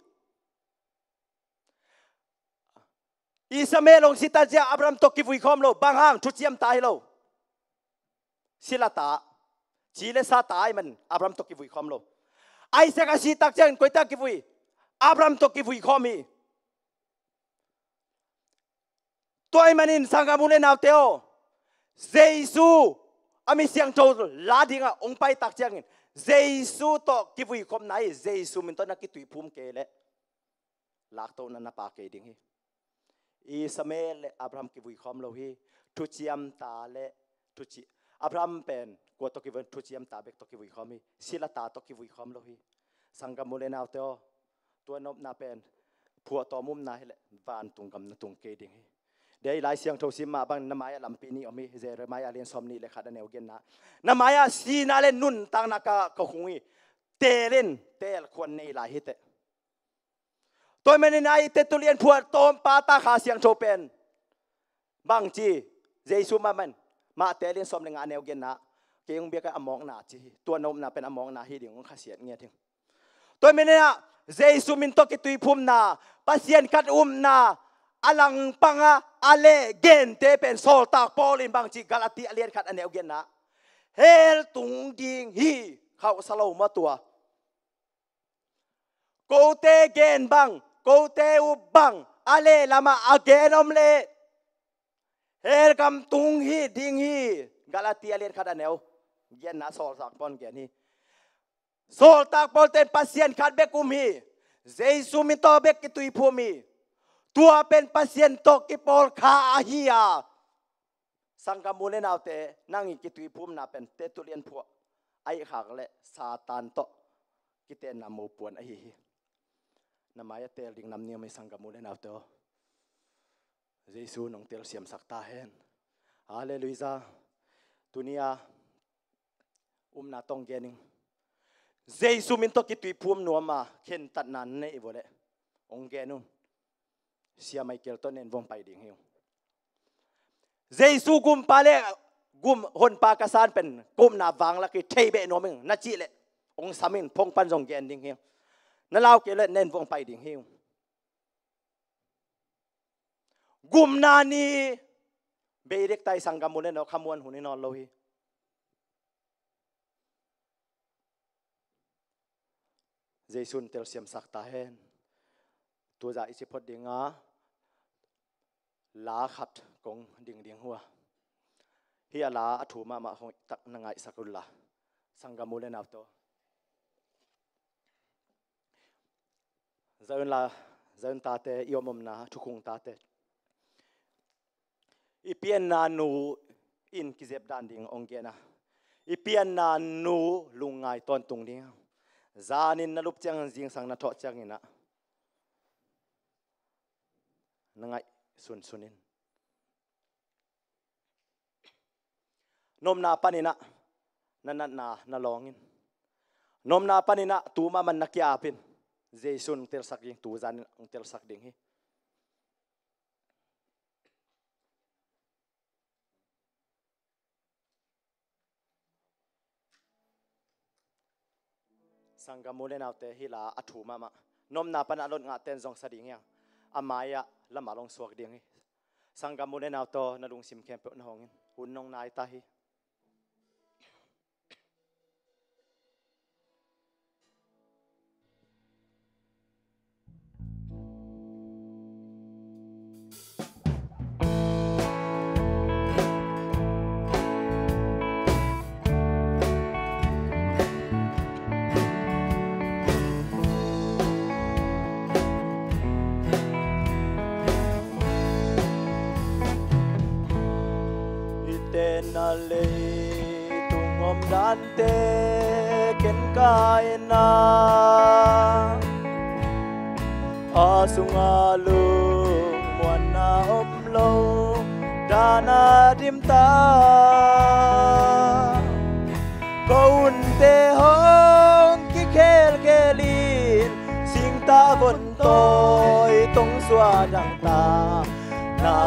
อีสาเมลองสิตาเจอับรามโตกิวุยคอมโลบางห้างชุดเจียมตายโลศิลตาจีเลซาตายมันอับรามโตกิวุยคอมโลไอเซกาซีตักเจงกวยตากิวุย Abraham toki fui komi. Toi manin sangamune nau teo. Jesu ami siang chou ladinga ong pai tak chiangin. Jesu to ki fui kom nai Jesu min to na ki tui phum ke le. Lak to na na pa ke ding hi. Ismael le Abraham ki fui kom lo hi. Tu chiam ta le tu chi Abraham pen ko to ki ven tu chiam ta bek to ki fui komi. Sila ta to ki fui kom lo hi. Sangamune nau teo. ตัวนบนาเป็นผัวต่อมุมนายแหละวานตุงกำตุงเกดิงเดี๋ยวหลายเสียงทศิมาบางน้ำมายาลำปีนี้อมีเจรมายาเรียนสมนี้เลยขาดแนวเกณฑ์นะน้ำมายาสีนาเล่นนุ่นตังนักก็คงอีเตลินเตลควรในหลายเหตุตัวมันนายเตตุเลียนผัวตอมปาตาขาเสียงโรเป็นบางจีเจสุมามันมาเตลินสมในงานแนวเกณฑ์นะเกยงเบียกับอมองนาจีตัวนมนาเป็นอมองนาฮีดิ่งข้าเสียงเงี้ยทิ้งตัวมนเนา่ย Jesu min to kitui phum na pasien kat um na alang panga ale gen te pen sol tak polin bang chi galati alian khat ane gen na hel tung ding hi khau salo ma tua ko te gen bang ko te u bang ale lama agen om le hel kam tung hi ding hi galati alian khat ane gen na sol tak pon gen hi สโตรตักปอลเตนพัสเซียนขัดเบกุมีเจสุมิโตเบกิตุยพูมีตัวเป็นพัสเซียนโตกิปอลคาอาฮิยาสังกัมบูลเนาเตะนั่งกิตุยพูมนาเป็นเตตุเลียนพัวไอขักเละซาตานโตกิเตนนามูปวนไอฮีนามายเตลิงนำเนียมิสังกัมบูลเนาเตอเจสุนองเตลเสียมสักตาเฮนฮาเลลูยาตุนียาอุมนาตองเกนิงเจซูมินตกิตุยพูมนัวมาเข็นตัดนันในอีโวเลองแกนุเสียไมเคิลต้นเอ็นวงไปดิ่งียวเจซูกุมปาเลกุมฮนปากสานเป็นกุมนาวังลักเทเบนอมึงนาจิเลองสามินพงปันจงแกนดิ่งเฮวนั่นเลาาเกลเน้นวงไปดิ่งียวกุมนานีเบริกไตสังกามุนเนาขมวนหุนนอนโลหี giê Jason tel siam sắc ta hen tu za isi phot dinga la khat kong ding ding hua hi ala athu ma ma hong tak na ngai sakulla lên na to zaun la zaun ta te iomom na thukung ta te ipian na nu in kizep dan ding ongena ipian na nu lungai ton tung ding zanin na lup ang zing sang na tho chang ina nangai sun sunin nom na panina na na na na longin nom na panina tuma man nakiapin jaisun tersak jing tu zanin ang tersak ding hi sangamulen autte hila athuma ma nom na pan alon nga ten jong sading yang amaya lama long suak ding sangamulen auto na lung sim kempe na hongin nong nai ta hi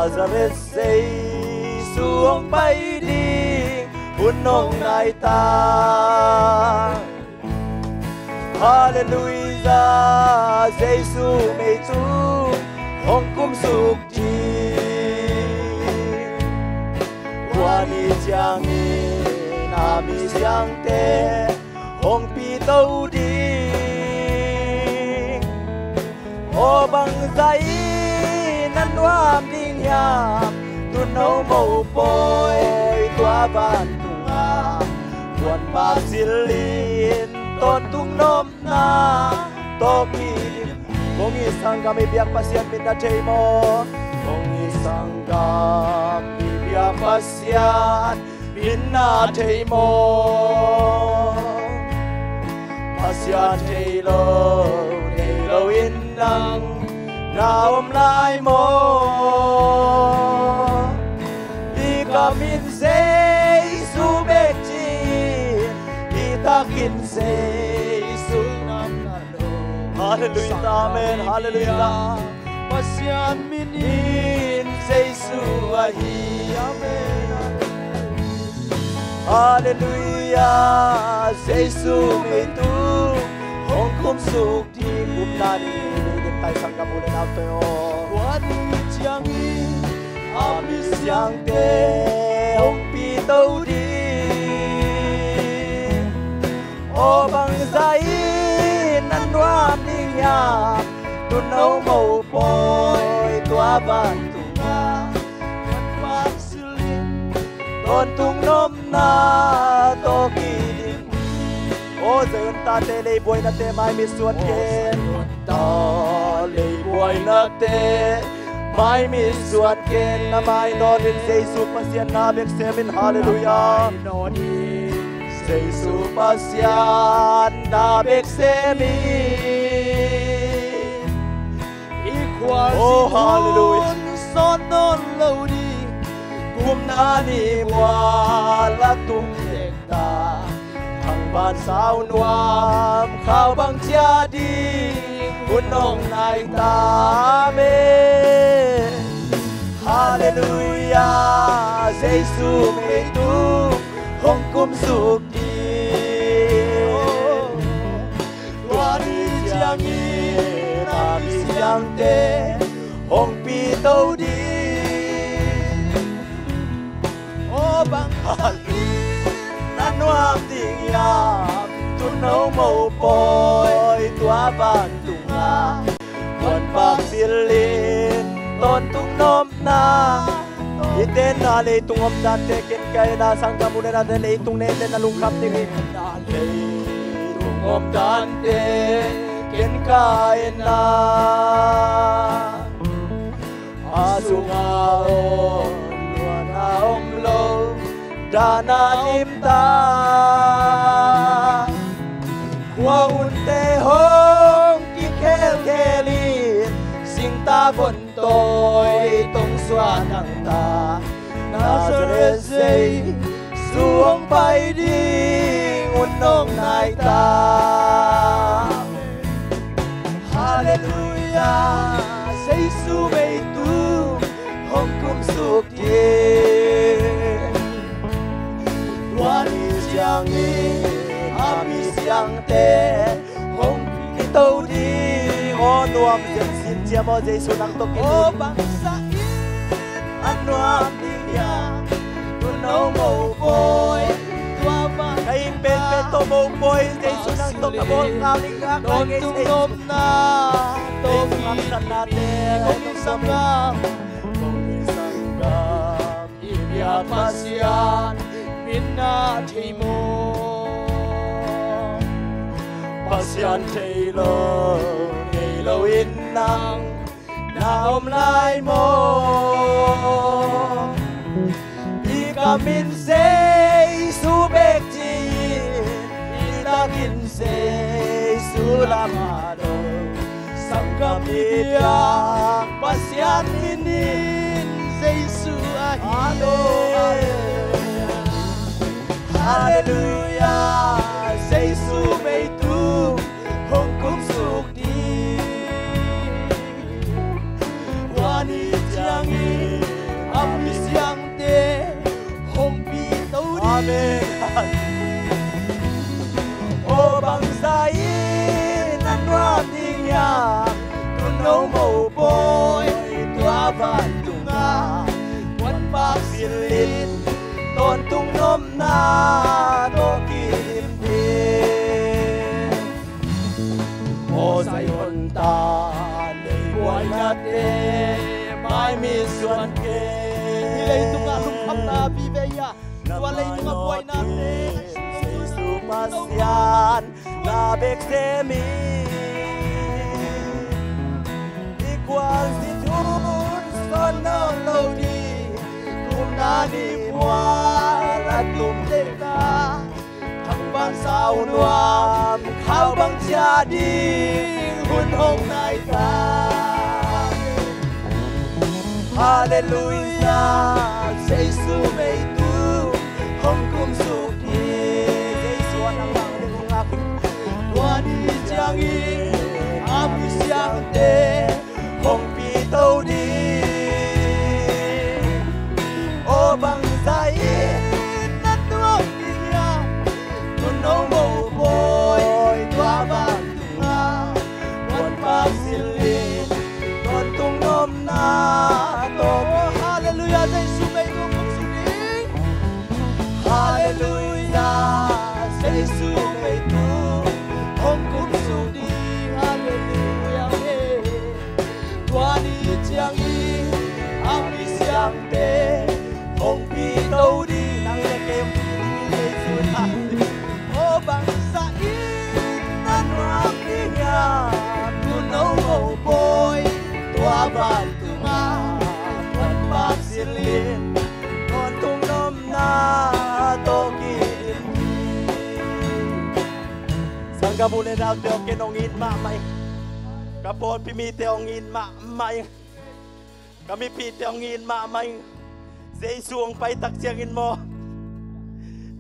Nazareth say xuống bay đi muốn nông ngài ta Hallelujah Jesus mê chú không cũng sụp chi qua mi chang ni na mi chang te hong pi tâu đi ô bằng giấy năn hoa đi nấu niya Tunaw maupoy tua van xin Buwan masilin tontung nôm na ta Toki Kung isang kami biyak pasiyat pinatay mo Kung isang kami biyak pasiyat pinatay mo Pasiyat ay lo, lâu yên inang lao om lai mo i kamin se su beti i takin se su nam na hallelujah amen hallelujah pasian minin se su ahi amen hallelujah se su mi tu hong kum suk ti kum na 带上个木的老队哦。我的将你阿弥相给，红皮豆的，我帮在南端的呀，都能某波多半途啊，南端是林，多东南那多。ô dân ta tê lê bồi na tê mai mi suốt kê ta lê bồi na tê mai mi suốt kê na mai oh, non in dây su pa xian na bek se min hallelujah dây su pa xian na bek se min equal oh hallelujah son non lo đi cũng na đi qua là tung ta bàn sao nuam khao băng cha đi quân ông này ta mê Hallelujah Giêsu mê tu không cung dục đi qua đi chiang nhi ta đi chiang tê hong pi tâu đi oh băng hallelujah nuam tình ya tu nau mau poi tua ban tung la quan pa bilin ton tung nôm na tên na le tung ôm đàn te ken kai da sang ka mun na de le tung ne te na lung khap te ri na le tung om dan te ken kai na asunga on luana om lo dananim ta qua un te hong ki khel keli sing ta bon tôi tong xua nang ta na nazareth say suong bay đi un nong nai ta hallelujah say su bay tu hong kum suk ye quan siang ni abi siang te hong ki to di ho nuam zen sin chia mo jay su nang to ki o bang sa i anuam di ya tu no mo boy tua ba kai pe pe to mo boy jay su nang to ka bon na ling ka ka ge tum nom na to ki san na te ko sam ga ko ki san ga i ya pa siang na thầy mô pasian thầy lô thầy lô in năng na om lai mô y cam in dê chi y ta kin dê su la ma đô sang cam y pasian in in dê su a hi Hallelujah Jesus mây tu hồng cũng sụp đi Wani chang y âm bi siang te hồng bi tấu đi Amen Ô bằng sai nan hoa tình nhà tu nấu màu bôi tua vạn tung à quân bạc xin lên tôn tung nôm na đô kim đi ô say hồn ta để quay nhát đê mai mi xuân kê đi lấy tung ngã lung khắp ta vì về ya à? qua lấy tung ngã quay nhát đê Pasian na mi đi qua equals the truth, so lâu loading đã đi qua là lùm tê ta thằng ban sao noam khao băng cha đi hun hồng nai ta Hallelujah, Jesus mây tu, hồng cung su đi, Jesus đang lặng để cùng ngạc, qua đi trang y, abu siang tê. Aleluia, Jesus mê ngô mục sư Aleluia, Jesus mê tu. Hồng cũng sư đi. Hallelujah, mê. Tua đi chiang y, áo tê. Hồng bi đâu đi, nàng kêu đi lấy sư thả. Ô bằng xa dạ y, tan hoa đi nhà. Tu nấu hậu bôi, กับบุญในดาวเตียวเกณฑ์องินมาไหมกับโพนพี่มีเตียวงินมาไหมกับมีพี่เตียวงินมาไหม เสียสวงไปตักเชียงอินมอ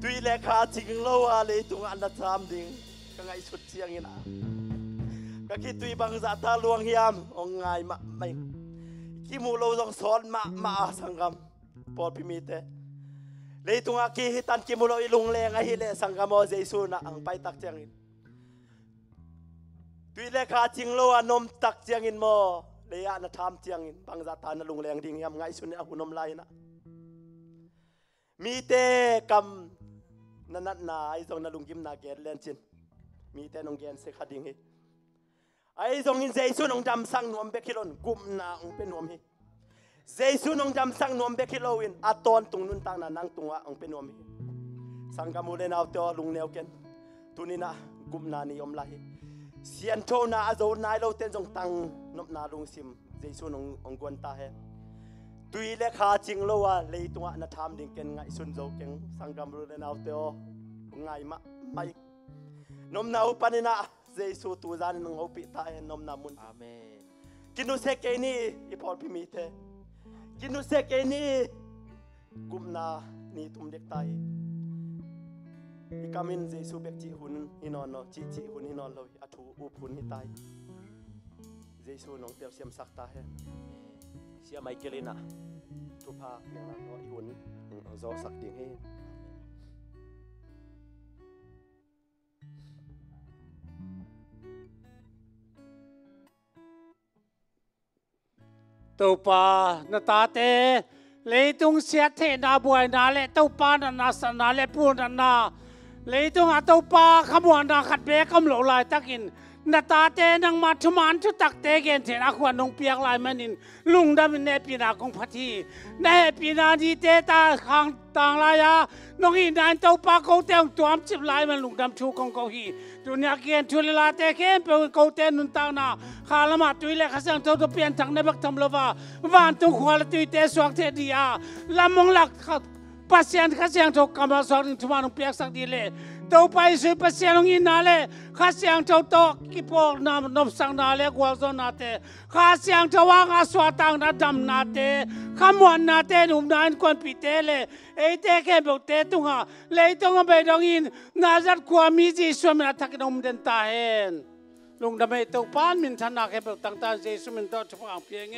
ตุยแลคาทิ้งโลวาเลยตุงอันดามดิงกังไงสุดเชียงอินอ่ะกะคิดตุยบางสะตาลวงยามองไงมาไหมที่มูลองสอนมามาสังกัมปอดพิมีเตเลยตุงอากิตันกิมูลอิลุงเลงไอฮิเลสังกัรมอเจสุนะอังไปตักเจียงินตุยเลขาจิงโลอานมตักเจียงินโมเลยอนธรรมเจียงินบางสถานลุงแรงดิ่งยำไงสุนีอหุนมไลายนะมีเตกัมนันนาไอทรงนลุงกิมนาเกลเลนจินมีเตนงเกนเสขดิ่งให้ไอ้ทรงยินเจสุนองจำสังนวมเบคิลอนกุมนาองเป็นนวมฮีเจสุนองจำสังนวมเบคิโลวินอัตตอนตรงนุนตังนันังตรงวะองเป็นนวมฮีสังกามูเลนเอาเตอลุงเนวเกนตุนีนะกุมนานิยมลาฮีเสียนโทนาอาโจนายเราเตนจงตังนบนาลุงซิมเจสุนององกวนตาเฮตุยเลขาจิงโลวะเลยตงวนาทามดิ่งเกนไงสุนโจเกงสังกามูเลนเอาเตอไงมาไป่นบนาอุปนินะ Giêsu tu ra nung hậu bị ta em nom namun. Amen. Kinu se ke ni ipol pi mi te. Kinu se ke ni kum na ni tum dek tai. I Ikamin Giêsu bek chi hun inon no chi chi hun i inon loi athu up hun ni tai. Giêsu nong teo siam sak ta he. Siam ai kelena. Tupa ngana no hun. Mm, zo sak ding he. ตัวปานาตาเต เลยตุงเสียเทนาบวยนาเลตัวปานนาสนาเลปูนนา เลยตุงอาตัวปาขมวนนาขัดเบี้ยขมหลองลายตักิน นาตาเตนังมาชุมานชุตักเตเกนเทนาขวันงเปียกลายมันิน ลุงดำในปีนาของพัทีในปีนาดีเตตาขางต่างลายานงอินนันตัวปาเขาเตียงตัวอมจิบลายมันลุงดำชูของเขาฮีตุนยาเกียนทุลลาเตเขียเป็นกูเตนุนตานาขาละมาตุยเลขาเสยงเท่าตัวเปลี่ยนทางในบักทำลว่าวันตุขวาลตุยเตสวงเทดียาละมงหลักปัสเซียนข้าเสียงทุกกรรมสอนทุมานุเปียกสังดีเลตไปสืบเสียงอินาเล่ข้าเสียงเจ้าโตก่ปอกน้ำนบสังนาเล่กวาโซนาเต้ข้าเสียงเจ้าวังอาสวาตังนัดดำนาเต้ข้ามวันนาเต้นุมนานคนปีเตเล่เอเตแค่บอกเต้ตุงหาเลยต้องไปดองอินนาจัดความมีจีสุวมนาทักนมเดนตาเฮนลุงดำไต่ตปานมินชนะแค่บอกตั้งตาจจสุมินโตชุบังเพียงไง